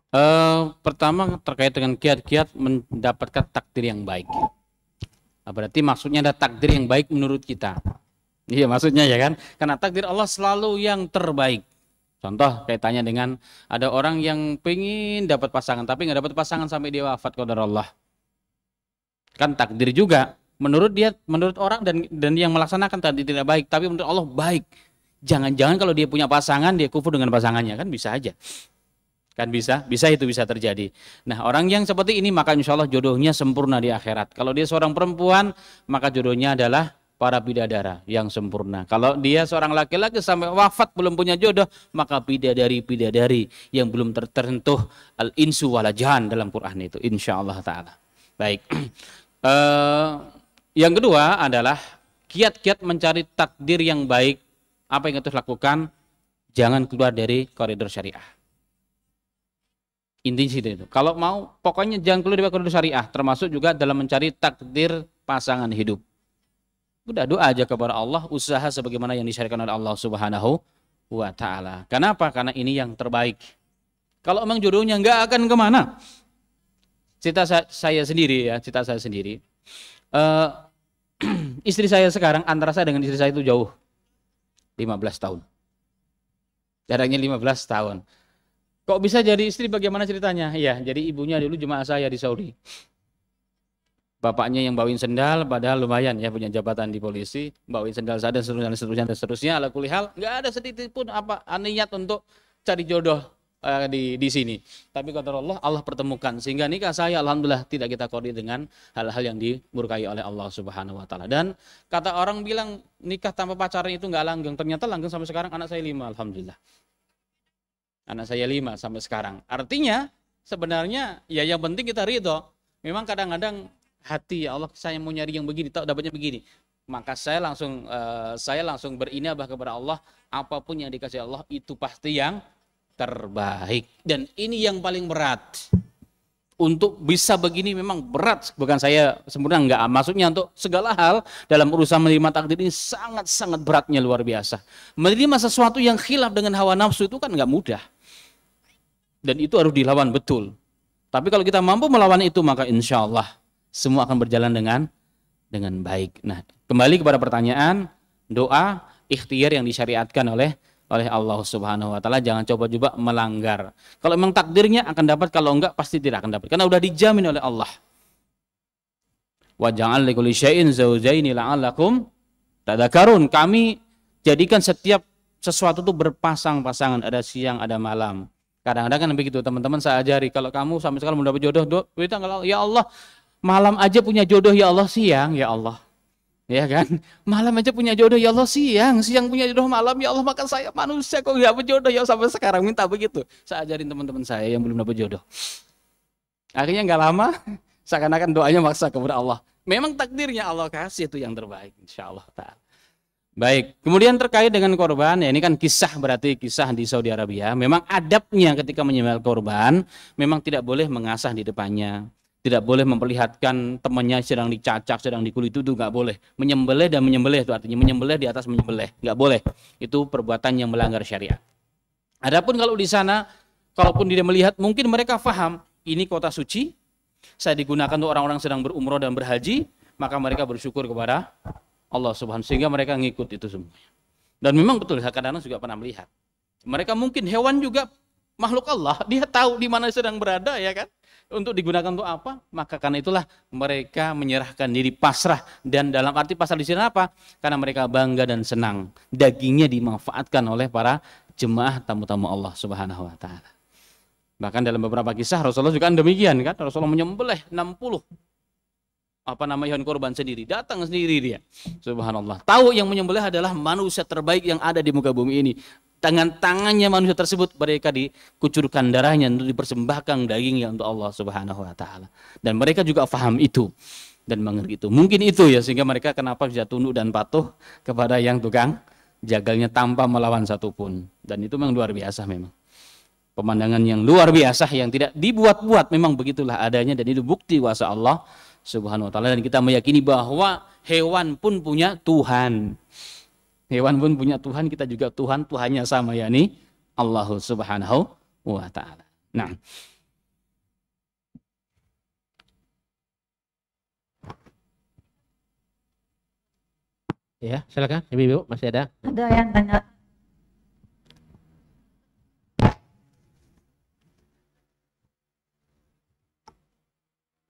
Uh, pertama terkait dengan kiat-kiat mendapatkan takdir yang baik. Nah, berarti maksudnya ada takdir yang baik menurut kita. Iya maksudnya ya kan? Karena takdir Allah selalu yang terbaik. Contoh kaitannya dengan ada orang yang pengen dapat pasangan tapi nggak dapat pasangan sampai dia wafat kepada Allah kan takdir juga menurut dia menurut orang dan dan yang melaksanakan tadi tidak baik tapi menurut Allah baik jangan-jangan kalau dia punya pasangan dia kufur dengan pasangannya kan bisa aja kan bisa bisa itu bisa terjadi nah orang yang seperti ini maka insya Allah jodohnya sempurna di akhirat kalau dia seorang perempuan maka jodohnya adalah para bidadara yang sempurna. Kalau dia seorang laki-laki sampai wafat belum punya jodoh, maka bidadari-bidadari yang belum tertentu al-insu walajahan dalam Quran itu insya Allah taala. Baik. Eh, yang kedua adalah kiat-kiat mencari takdir yang baik. Apa yang harus lakukan? Jangan keluar dari koridor syariah. Intinya itu. Kalau mau, pokoknya jangan keluar dari koridor syariah. Termasuk juga dalam mencari takdir pasangan hidup. Udah doa aja kepada Allah, usaha sebagaimana yang disyariatkan oleh Allah Subhanahu wa taala. Kenapa? Karena ini yang terbaik. Kalau emang jodohnya nggak akan kemana, cita saya sendiri ya, cita saya sendiri. Uh, istri saya sekarang antara saya dengan istri saya itu jauh 15 tahun. Jaraknya 15 tahun. Kok bisa jadi istri bagaimana ceritanya? Iya, jadi ibunya dulu jemaah saya di Saudi. Bapaknya yang bawain sendal, padahal lumayan ya punya jabatan di polisi, bawain sendal saya dan seterusnya, dan seterusnya, dan seterusnya. Ala kulihal, nggak ada sedikit pun apa niat untuk cari jodoh uh, di di sini. Tapi kata Allah, Allah pertemukan sehingga nikah saya alhamdulillah tidak kita kodi dengan hal-hal yang dimurkai oleh Allah Subhanahu wa taala. Dan kata orang bilang nikah tanpa pacaran itu nggak langgeng. Ternyata langgeng sampai sekarang anak saya lima alhamdulillah. Anak saya lima sampai sekarang. Artinya sebenarnya ya yang penting kita ridho. Memang kadang-kadang hati ya Allah saya mau nyari yang begini, tak dapatnya begini maka saya langsung uh, saya langsung berinabah kepada Allah apapun yang dikasih Allah itu pasti yang terbaik. Dan ini yang paling berat. Untuk bisa begini memang berat, bukan saya sempurna enggak. Maksudnya untuk segala hal dalam urusan menerima takdir ini sangat-sangat beratnya luar biasa. Menerima sesuatu yang khilaf dengan hawa nafsu itu kan enggak mudah. Dan itu harus dilawan betul. Tapi kalau kita mampu melawan itu maka insya Allah semua akan berjalan dengan dengan baik. Nah, kembali kepada pertanyaan, doa ikhtiar yang disyariatkan oleh oleh Allah Subhanahu wa taala jangan coba-coba melanggar. Kalau memang takdirnya akan dapat kalau enggak pasti tidak akan dapat karena sudah dijamin oleh Allah. Wa ja'al likulli syai'in zaujaini la'allakum Kami jadikan setiap sesuatu itu berpasang-pasangan, ada siang, ada malam. Kadang-kadang kan begitu teman-teman saya ajari kalau kamu sampai sekarang belum dapat jodoh, doa ya Allah, malam aja punya jodoh ya Allah, siang ya Allah. Ya kan? Malam aja punya jodoh, ya Allah siang. Siang punya jodoh malam, ya Allah makan saya manusia kok nggak berjodoh. Ya sampai sekarang minta begitu. Saya ajarin teman-teman saya yang belum dapat jodoh. Akhirnya nggak lama, seakan-akan doanya maksa kepada Allah. Memang takdirnya Allah kasih itu yang terbaik, insya Allah. Baik, kemudian terkait dengan korban, ya ini kan kisah berarti kisah di Saudi Arabia. Memang adabnya ketika menyembelih korban, memang tidak boleh mengasah di depannya, tidak boleh memperlihatkan temannya sedang dicacak, sedang dikulit itu nggak boleh. Menyembelih dan menyembelih itu artinya menyembelih di atas menyembelih, nggak boleh. Itu perbuatan yang melanggar syariat. Adapun kalau di sana, kalaupun tidak melihat, mungkin mereka faham ini kota suci, saya digunakan untuk orang-orang sedang berumroh dan berhaji, maka mereka bersyukur kepada Allah Subhanahu sehingga mereka ngikut itu semua. Dan memang betul kadang-kadang juga pernah melihat. Mereka mungkin hewan juga makhluk Allah, dia tahu di mana sedang berada ya kan? untuk digunakan untuk apa? Maka karena itulah mereka menyerahkan diri pasrah dan dalam arti pasrah di sini apa? Karena mereka bangga dan senang. Dagingnya dimanfaatkan oleh para jemaah tamu-tamu Allah Subhanahu wa taala. Bahkan dalam beberapa kisah Rasulullah juga kan demikian kan. Rasulullah menyembelih 60 apa nama hewan korban sendiri, datang sendiri dia. Subhanallah. Tahu yang menyembelih adalah manusia terbaik yang ada di muka bumi ini tangan tangannya manusia tersebut mereka dikucurkan darahnya untuk dipersembahkan dagingnya untuk Allah Subhanahu wa taala. Dan mereka juga faham itu dan mengerti itu. Mungkin itu ya sehingga mereka kenapa bisa tunduk dan patuh kepada yang tukang jagalnya tanpa melawan satupun. Dan itu memang luar biasa memang. Pemandangan yang luar biasa yang tidak dibuat-buat memang begitulah adanya dan itu bukti kuasa Allah Subhanahu wa taala dan kita meyakini bahwa hewan pun punya Tuhan. Hewan pun punya Tuhan, kita juga Tuhan, Tuhannya sama yakni Allah Subhanahu wa
taala. Nah. Ya, silakan Ibu-ibu masih ada?
Ada yang tanya.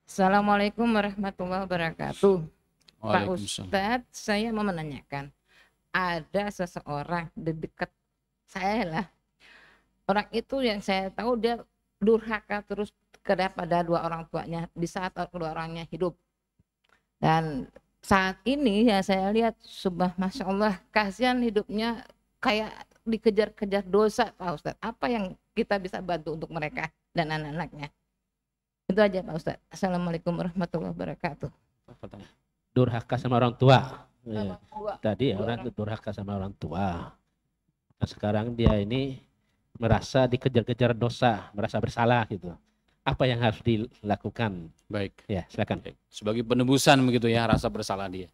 Assalamualaikum warahmatullahi wabarakatuh.
Pak Ustadz,
saya mau menanyakan ada seseorang di dekat saya lah orang itu yang saya tahu dia durhaka terus kepada dua orang tuanya di saat kedua orangnya hidup dan saat ini ya saya lihat subah masya Allah kasihan hidupnya kayak dikejar-kejar dosa Pak Ustadz apa yang kita bisa bantu untuk mereka dan anak-anaknya itu aja Pak Ustadz Assalamualaikum warahmatullahi
wabarakatuh durhaka sama orang tua Ya. Tadi ya, orang durhaka sama orang tua. Nah, sekarang dia ini merasa dikejar-kejar dosa, merasa bersalah gitu. Apa yang harus dilakukan? Baik. Ya, silakan. Baik. Sebagai penebusan begitu ya
rasa bersalah dia.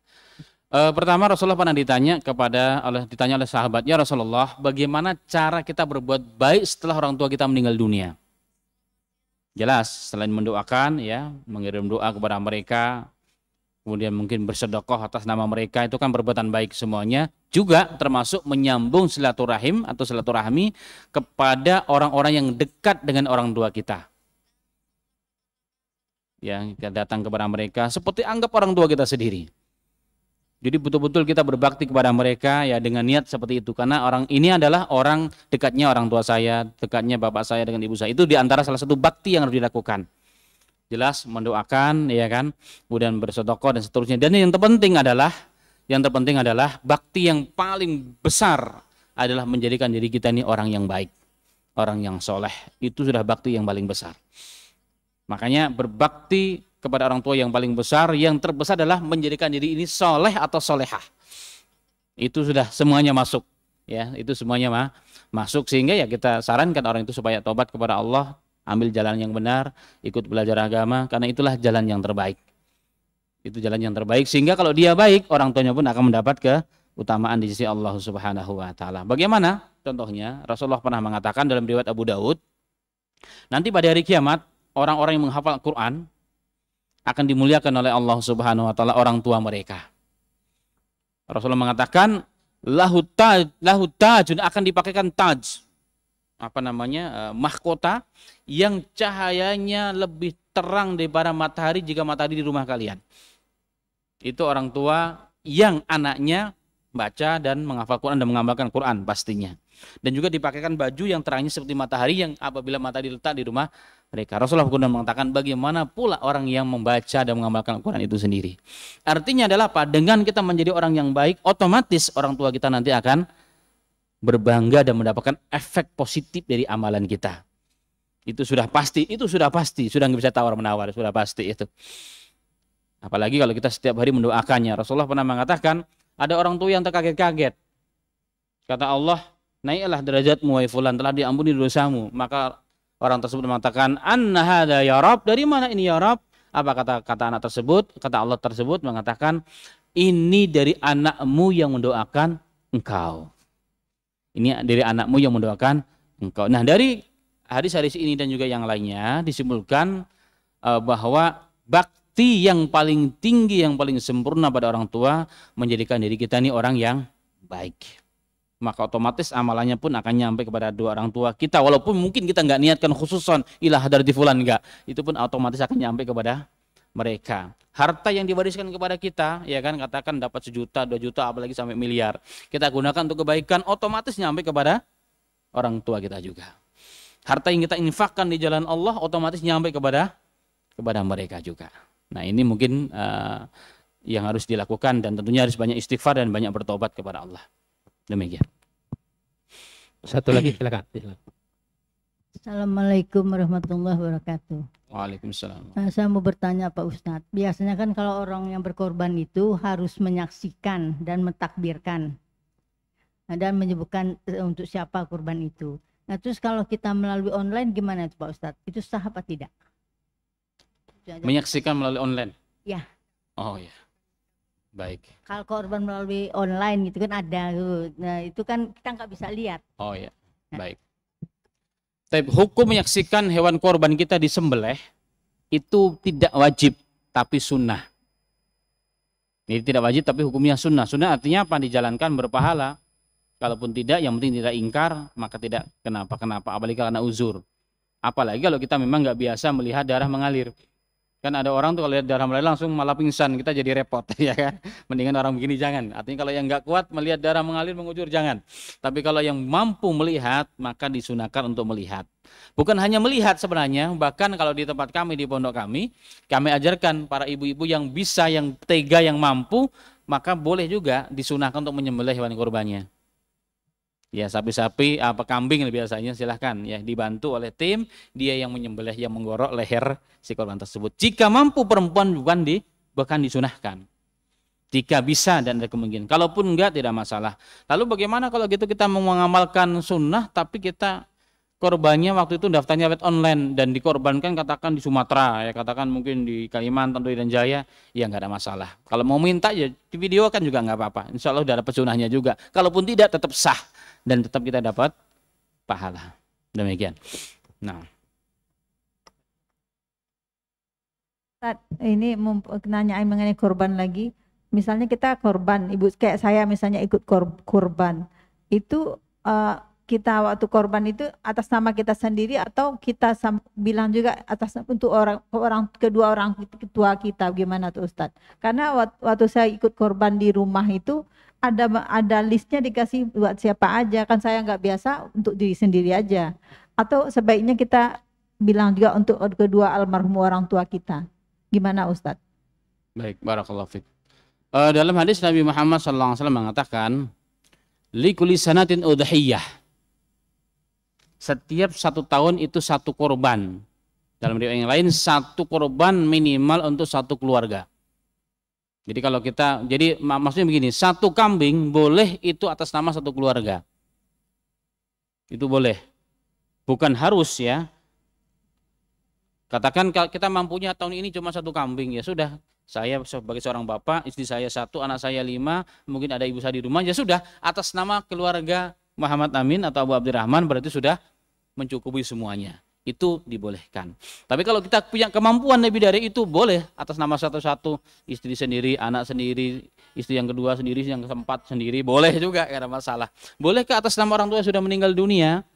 E, pertama Rasulullah pernah ditanya kepada oleh ditanya oleh sahabatnya Rasulullah, bagaimana cara kita berbuat baik setelah orang tua kita meninggal dunia? Jelas, selain mendoakan ya, mengirim doa kepada mereka, kemudian mungkin bersedekah atas nama mereka itu kan perbuatan baik semuanya juga termasuk menyambung silaturahim atau silaturahmi kepada orang-orang yang dekat dengan orang tua kita yang kita datang kepada mereka seperti anggap orang tua kita sendiri jadi betul-betul kita berbakti kepada mereka ya dengan niat seperti itu karena orang ini adalah orang dekatnya orang tua saya dekatnya bapak saya dengan ibu saya itu diantara salah satu bakti yang harus dilakukan jelas mendoakan ya kan kemudian bersedekah dan seterusnya dan yang terpenting adalah yang terpenting adalah bakti yang paling besar adalah menjadikan diri kita ini orang yang baik orang yang soleh itu sudah bakti yang paling besar makanya berbakti kepada orang tua yang paling besar yang terbesar adalah menjadikan diri ini soleh atau solehah itu sudah semuanya masuk ya itu semuanya mah masuk sehingga ya kita sarankan orang itu supaya tobat kepada Allah ambil jalan yang benar, ikut belajar agama karena itulah jalan yang terbaik. Itu jalan yang terbaik sehingga kalau dia baik, orang tuanya pun akan mendapat keutamaan di sisi Allah Subhanahu wa taala. Bagaimana? Contohnya, Rasulullah pernah mengatakan dalam riwayat Abu Daud, nanti pada hari kiamat orang-orang yang menghafal Quran akan dimuliakan oleh Allah Subhanahu wa taala orang tua mereka. Rasulullah mengatakan lahu taj, lahu tajun akan dipakaikan taj apa namanya eh, mahkota yang cahayanya lebih terang daripada matahari jika matahari di rumah kalian. Itu orang tua yang anaknya baca dan menghafal Quran dan mengamalkan Quran pastinya. Dan juga dipakaikan baju yang terangnya seperti matahari yang apabila matahari letak di rumah mereka. Rasulullah pun mengatakan bagaimana pula orang yang membaca dan mengamalkan Quran itu sendiri. Artinya adalah apa? Dengan kita menjadi orang yang baik, otomatis orang tua kita nanti akan berbangga dan mendapatkan efek positif dari amalan kita. Itu sudah pasti, itu sudah pasti, sudah nggak bisa tawar-menawar, sudah pasti itu. Apalagi kalau kita setiap hari mendoakannya. Rasulullah pernah mengatakan, ada orang tua yang terkaget-kaget. Kata Allah, naiklah derajatmu wahai fulan, telah diampuni dosamu. Maka orang tersebut mengatakan, anna hada ya Rab, dari mana ini ya Rab? Apa kata kata anak tersebut? Kata Allah tersebut mengatakan, ini dari anakmu yang mendoakan engkau. Ini dari anakmu yang mendoakan engkau. Nah, dari hadis-hadis ini dan juga yang lainnya disimpulkan uh, bahwa bakti yang paling tinggi, yang paling sempurna pada orang tua menjadikan diri kita ini orang yang baik. Maka otomatis amalannya pun akan nyampe kepada dua orang tua kita. Walaupun mungkin kita nggak niatkan khususon ilah dari fulan nggak, itu pun otomatis akan nyampe kepada mereka. Harta yang diwariskan kepada kita, ya kan katakan dapat sejuta, dua juta, apalagi sampai miliar. Kita gunakan untuk kebaikan, otomatis nyampe kepada orang tua kita juga. Harta yang kita infakkan di jalan Allah, otomatis nyampe kepada kepada mereka juga. Nah ini mungkin uh, yang harus dilakukan dan tentunya harus banyak istighfar dan banyak bertobat kepada Allah. Demikian. Satu lagi silakan.
Assalamualaikum warahmatullahi wabarakatuh.
Waalaikumsalam.
Eh, saya mau bertanya Pak Ustadz, biasanya kan kalau orang yang berkorban itu harus menyaksikan dan mentakbirkan eh, dan menyebutkan eh, untuk siapa korban itu. Nah terus kalau kita melalui online gimana itu Pak Ustadz? Itu sah apa tidak?
Menyaksikan melalui online? Ya. Oh ya. Baik.
Kalau korban melalui online gitu kan ada, nah itu kan kita nggak bisa lihat.
Oh ya, baik. Tapi hukum menyaksikan hewan korban kita disembelih itu tidak wajib tapi sunnah. Ini tidak wajib tapi hukumnya sunnah. Sunnah artinya apa? Dijalankan berpahala. Kalaupun tidak, yang penting tidak ingkar, maka tidak kenapa-kenapa. Apalagi karena uzur. Apalagi kalau kita memang nggak biasa melihat darah mengalir. Kan ada orang tuh kalau lihat darah mengalir langsung malah pingsan, kita jadi repot ya kan. Mendingan orang begini jangan. Artinya kalau yang nggak kuat melihat darah mengalir mengucur jangan. Tapi kalau yang mampu melihat maka disunahkan untuk melihat. Bukan hanya melihat sebenarnya, bahkan kalau di tempat kami di pondok kami, kami ajarkan para ibu-ibu yang bisa, yang tega, yang mampu, maka boleh juga disunahkan untuk menyembelih hewan kurbannya ya sapi-sapi apa kambing biasanya silahkan ya dibantu oleh tim dia yang menyembelih yang menggorok leher si korban tersebut jika mampu perempuan bukan di bahkan disunahkan jika bisa dan ada kemungkinan kalaupun enggak tidak masalah lalu bagaimana kalau gitu kita mengamalkan sunnah tapi kita korbannya waktu itu daftarnya wet online dan dikorbankan katakan di Sumatera ya katakan mungkin di Kalimantan atau dan Jaya ya nggak ada masalah kalau mau minta ya di video kan juga nggak apa-apa insya Allah udah ada pesunahnya juga kalaupun tidak tetap sah dan tetap kita dapat pahala. Demikian. Nah.
Saat ini nanyain mengenai korban lagi. Misalnya kita korban, ibu kayak saya misalnya ikut kor korban, itu uh, kita waktu korban itu atas nama kita sendiri atau kita bilang juga atas untuk orang orang kedua orang ketua kita gimana tuh Ustadz? Karena waktu, waktu saya ikut korban di rumah itu ada ada listnya dikasih buat siapa aja kan saya nggak biasa untuk diri sendiri aja atau sebaiknya kita bilang juga untuk kedua almarhum orang tua kita gimana Ustadz?
Baik, barakallahu Fit Uh, eh, dalam hadis Nabi Muhammad SAW mengatakan, "Likuli sanatin udhiyah." Setiap satu tahun itu satu korban. Dalam riwayat yang lain, satu korban minimal untuk satu keluarga. Jadi kalau kita, jadi maksudnya begini, satu kambing boleh itu atas nama satu keluarga. Itu boleh. Bukan harus ya. Katakan kalau kita mampunya tahun ini cuma satu kambing, ya sudah. Saya sebagai seorang bapak, istri saya satu, anak saya lima, mungkin ada ibu saya di rumah, ya sudah. Atas nama keluarga Muhammad Amin atau Abu Abdurrahman berarti sudah mencukupi semuanya itu dibolehkan. Tapi kalau kita punya kemampuan lebih dari itu boleh atas nama satu-satu istri sendiri, anak sendiri, istri yang kedua sendiri, yang keempat sendiri boleh juga karena masalah. Boleh ke atas nama orang tua yang sudah meninggal dunia?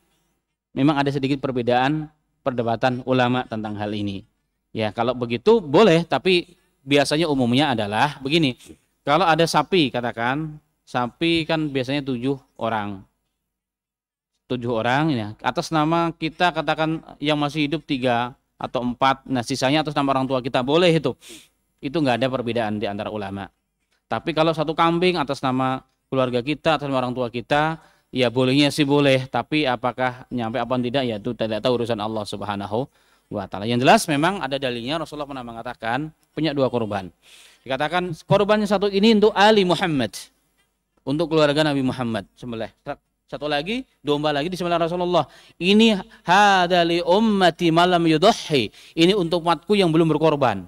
Memang ada sedikit perbedaan perdebatan ulama tentang hal ini. Ya kalau begitu boleh, tapi biasanya umumnya adalah begini. Kalau ada sapi katakan, sapi kan biasanya tujuh orang tujuh orang ya atas nama kita katakan yang masih hidup tiga atau empat nah sisanya atas nama orang tua kita boleh itu itu nggak ada perbedaan di antara ulama tapi kalau satu kambing atas nama keluarga kita atas nama orang tua kita ya bolehnya sih boleh tapi apakah nyampe apa tidak ya itu tidak tahu urusan Allah Subhanahu wa taala yang jelas memang ada dalilnya Rasulullah pernah mengatakan punya dua korban dikatakan korbannya satu ini untuk Ali Muhammad untuk keluarga Nabi Muhammad sembelih satu lagi, domba lagi di sebelah Rasulullah. Ini hadali ummati malam yudhi. Ini untuk umatku yang belum berkorban.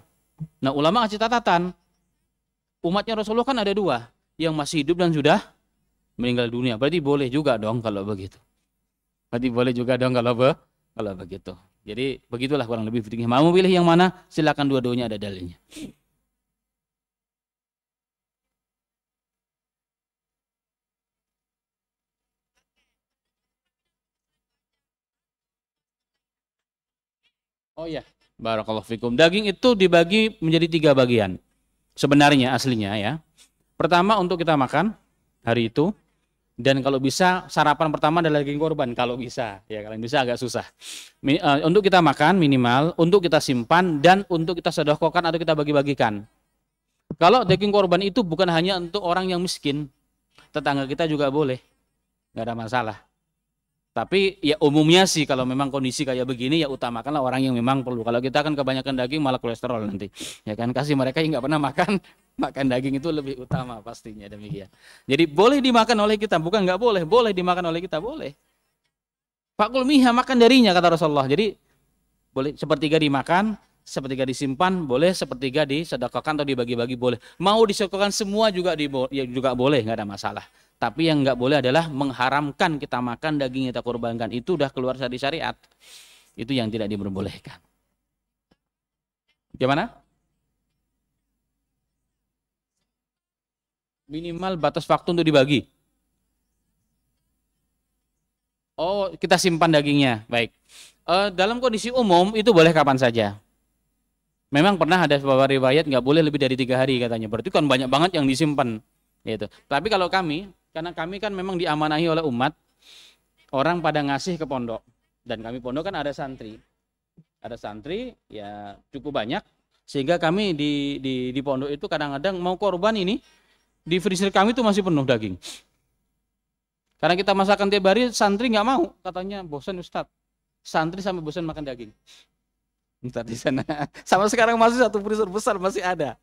Nah, ulama kasih catatan. Umatnya Rasulullah kan ada dua, yang masih hidup dan sudah meninggal dunia. Berarti boleh juga dong kalau begitu. Berarti boleh juga dong kalau be, kalau begitu. Jadi begitulah kurang lebih fikih. Mau pilih yang mana? Silakan dua-duanya ada dalilnya. Oh ya, barakallahu fikum. Daging itu dibagi menjadi tiga bagian. Sebenarnya aslinya ya. Pertama untuk kita makan hari itu dan kalau bisa sarapan pertama adalah daging korban kalau bisa ya kalian bisa agak susah eh, untuk kita makan minimal untuk kita simpan dan untuk kita sedekahkan atau kita bagi-bagikan kalau daging korban itu bukan hanya untuk orang yang miskin tetangga kita juga boleh nggak ada masalah tapi ya umumnya sih kalau memang kondisi kayak begini ya utamakanlah orang yang memang perlu. Kalau kita kan kebanyakan daging malah kolesterol nanti. Ya kan kasih mereka yang nggak pernah makan makan daging itu lebih utama pastinya demikian. Jadi boleh dimakan oleh kita, bukan nggak boleh, boleh dimakan oleh kita boleh. Pak Kulmiha makan darinya kata Rasulullah. Jadi boleh sepertiga dimakan, sepertiga disimpan boleh, sepertiga disedekahkan atau dibagi-bagi boleh. Mau disedekahkan semua juga di, ya juga boleh, nggak ada masalah. Tapi yang nggak boleh adalah mengharamkan kita makan daging kita kurbankan. Itu udah keluar dari syariat. Itu yang tidak diperbolehkan. Gimana? Minimal batas waktu untuk dibagi. Oh, kita simpan dagingnya. Baik. Uh, dalam kondisi umum itu boleh kapan saja. Memang pernah ada sebuah riwayat nggak boleh lebih dari tiga hari katanya. Berarti kan banyak banget yang disimpan. Gitu. Tapi kalau kami karena kami kan memang diamanahi oleh umat, orang pada ngasih ke pondok. Dan kami pondok kan ada santri. Ada santri, ya cukup banyak. Sehingga kami di, di, di pondok itu kadang-kadang mau korban ini, di freezer kami itu masih penuh daging. Karena kita masakan tiap hari, santri nggak mau. Katanya bosan Ustadz. Santri sampai bosan makan daging. Ntar di sana. Sama sekarang masih satu freezer besar masih ada.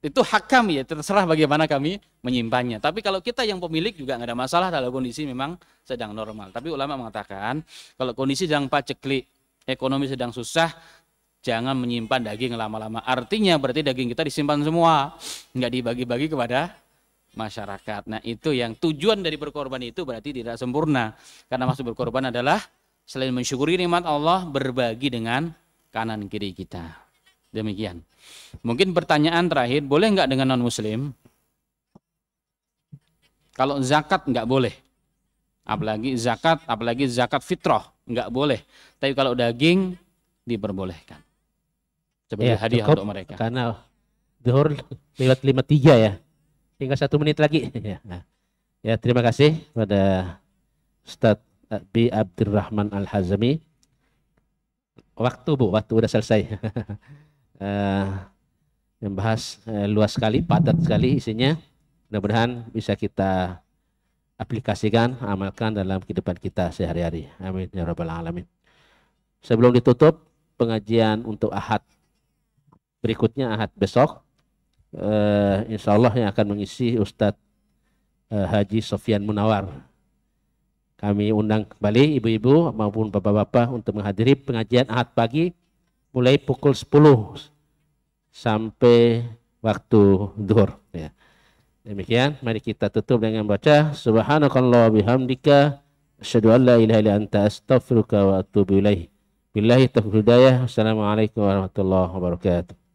Itu hak kami ya, terserah bagaimana kami menyimpannya. Tapi kalau kita yang pemilik juga nggak ada masalah kalau kondisi memang sedang normal. Tapi ulama mengatakan kalau kondisi sedang paceklik, ekonomi sedang susah, jangan menyimpan daging lama-lama. Artinya berarti daging kita disimpan semua, nggak dibagi-bagi kepada masyarakat. Nah itu yang tujuan dari berkorban itu berarti tidak sempurna. Karena maksud berkorban adalah selain mensyukuri nikmat Allah, berbagi dengan kanan kiri kita. Demikian. Mungkin pertanyaan terakhir, boleh nggak dengan non-muslim? Kalau zakat nggak boleh. Apalagi zakat, apalagi zakat fitrah nggak boleh. Tapi kalau
daging diperbolehkan. Sebagai ya, hadiah untuk mereka. Karena dihur lewat lima tiga ya. Tinggal satu menit lagi. Ya, nah. ya terima kasih pada Ustadz B. Abdurrahman al hazmi Waktu Bu, waktu udah selesai. Eh, yang bahas uh, luas sekali, padat sekali isinya. Mudah-mudahan bisa kita aplikasikan, amalkan dalam kehidupan kita sehari-hari. Amin ya rabbal alamin. Sebelum ditutup pengajian untuk Ahad berikutnya Ahad besok eh, insya Allah yang akan mengisi Ustadz uh, Haji Sofian Munawar. Kami undang kembali ibu-ibu maupun bapak-bapak untuk menghadiri pengajian Ahad pagi mulai pukul 10 sampai waktu duhur ya. Demikian mari kita tutup dengan baca subhanakallah bihamdika asyhadu an la ilaha illa anta astaghfiruka wa atubu ilaik. Billahi taufiq hidayah. Assalamualaikum warahmatullahi wabarakatuh.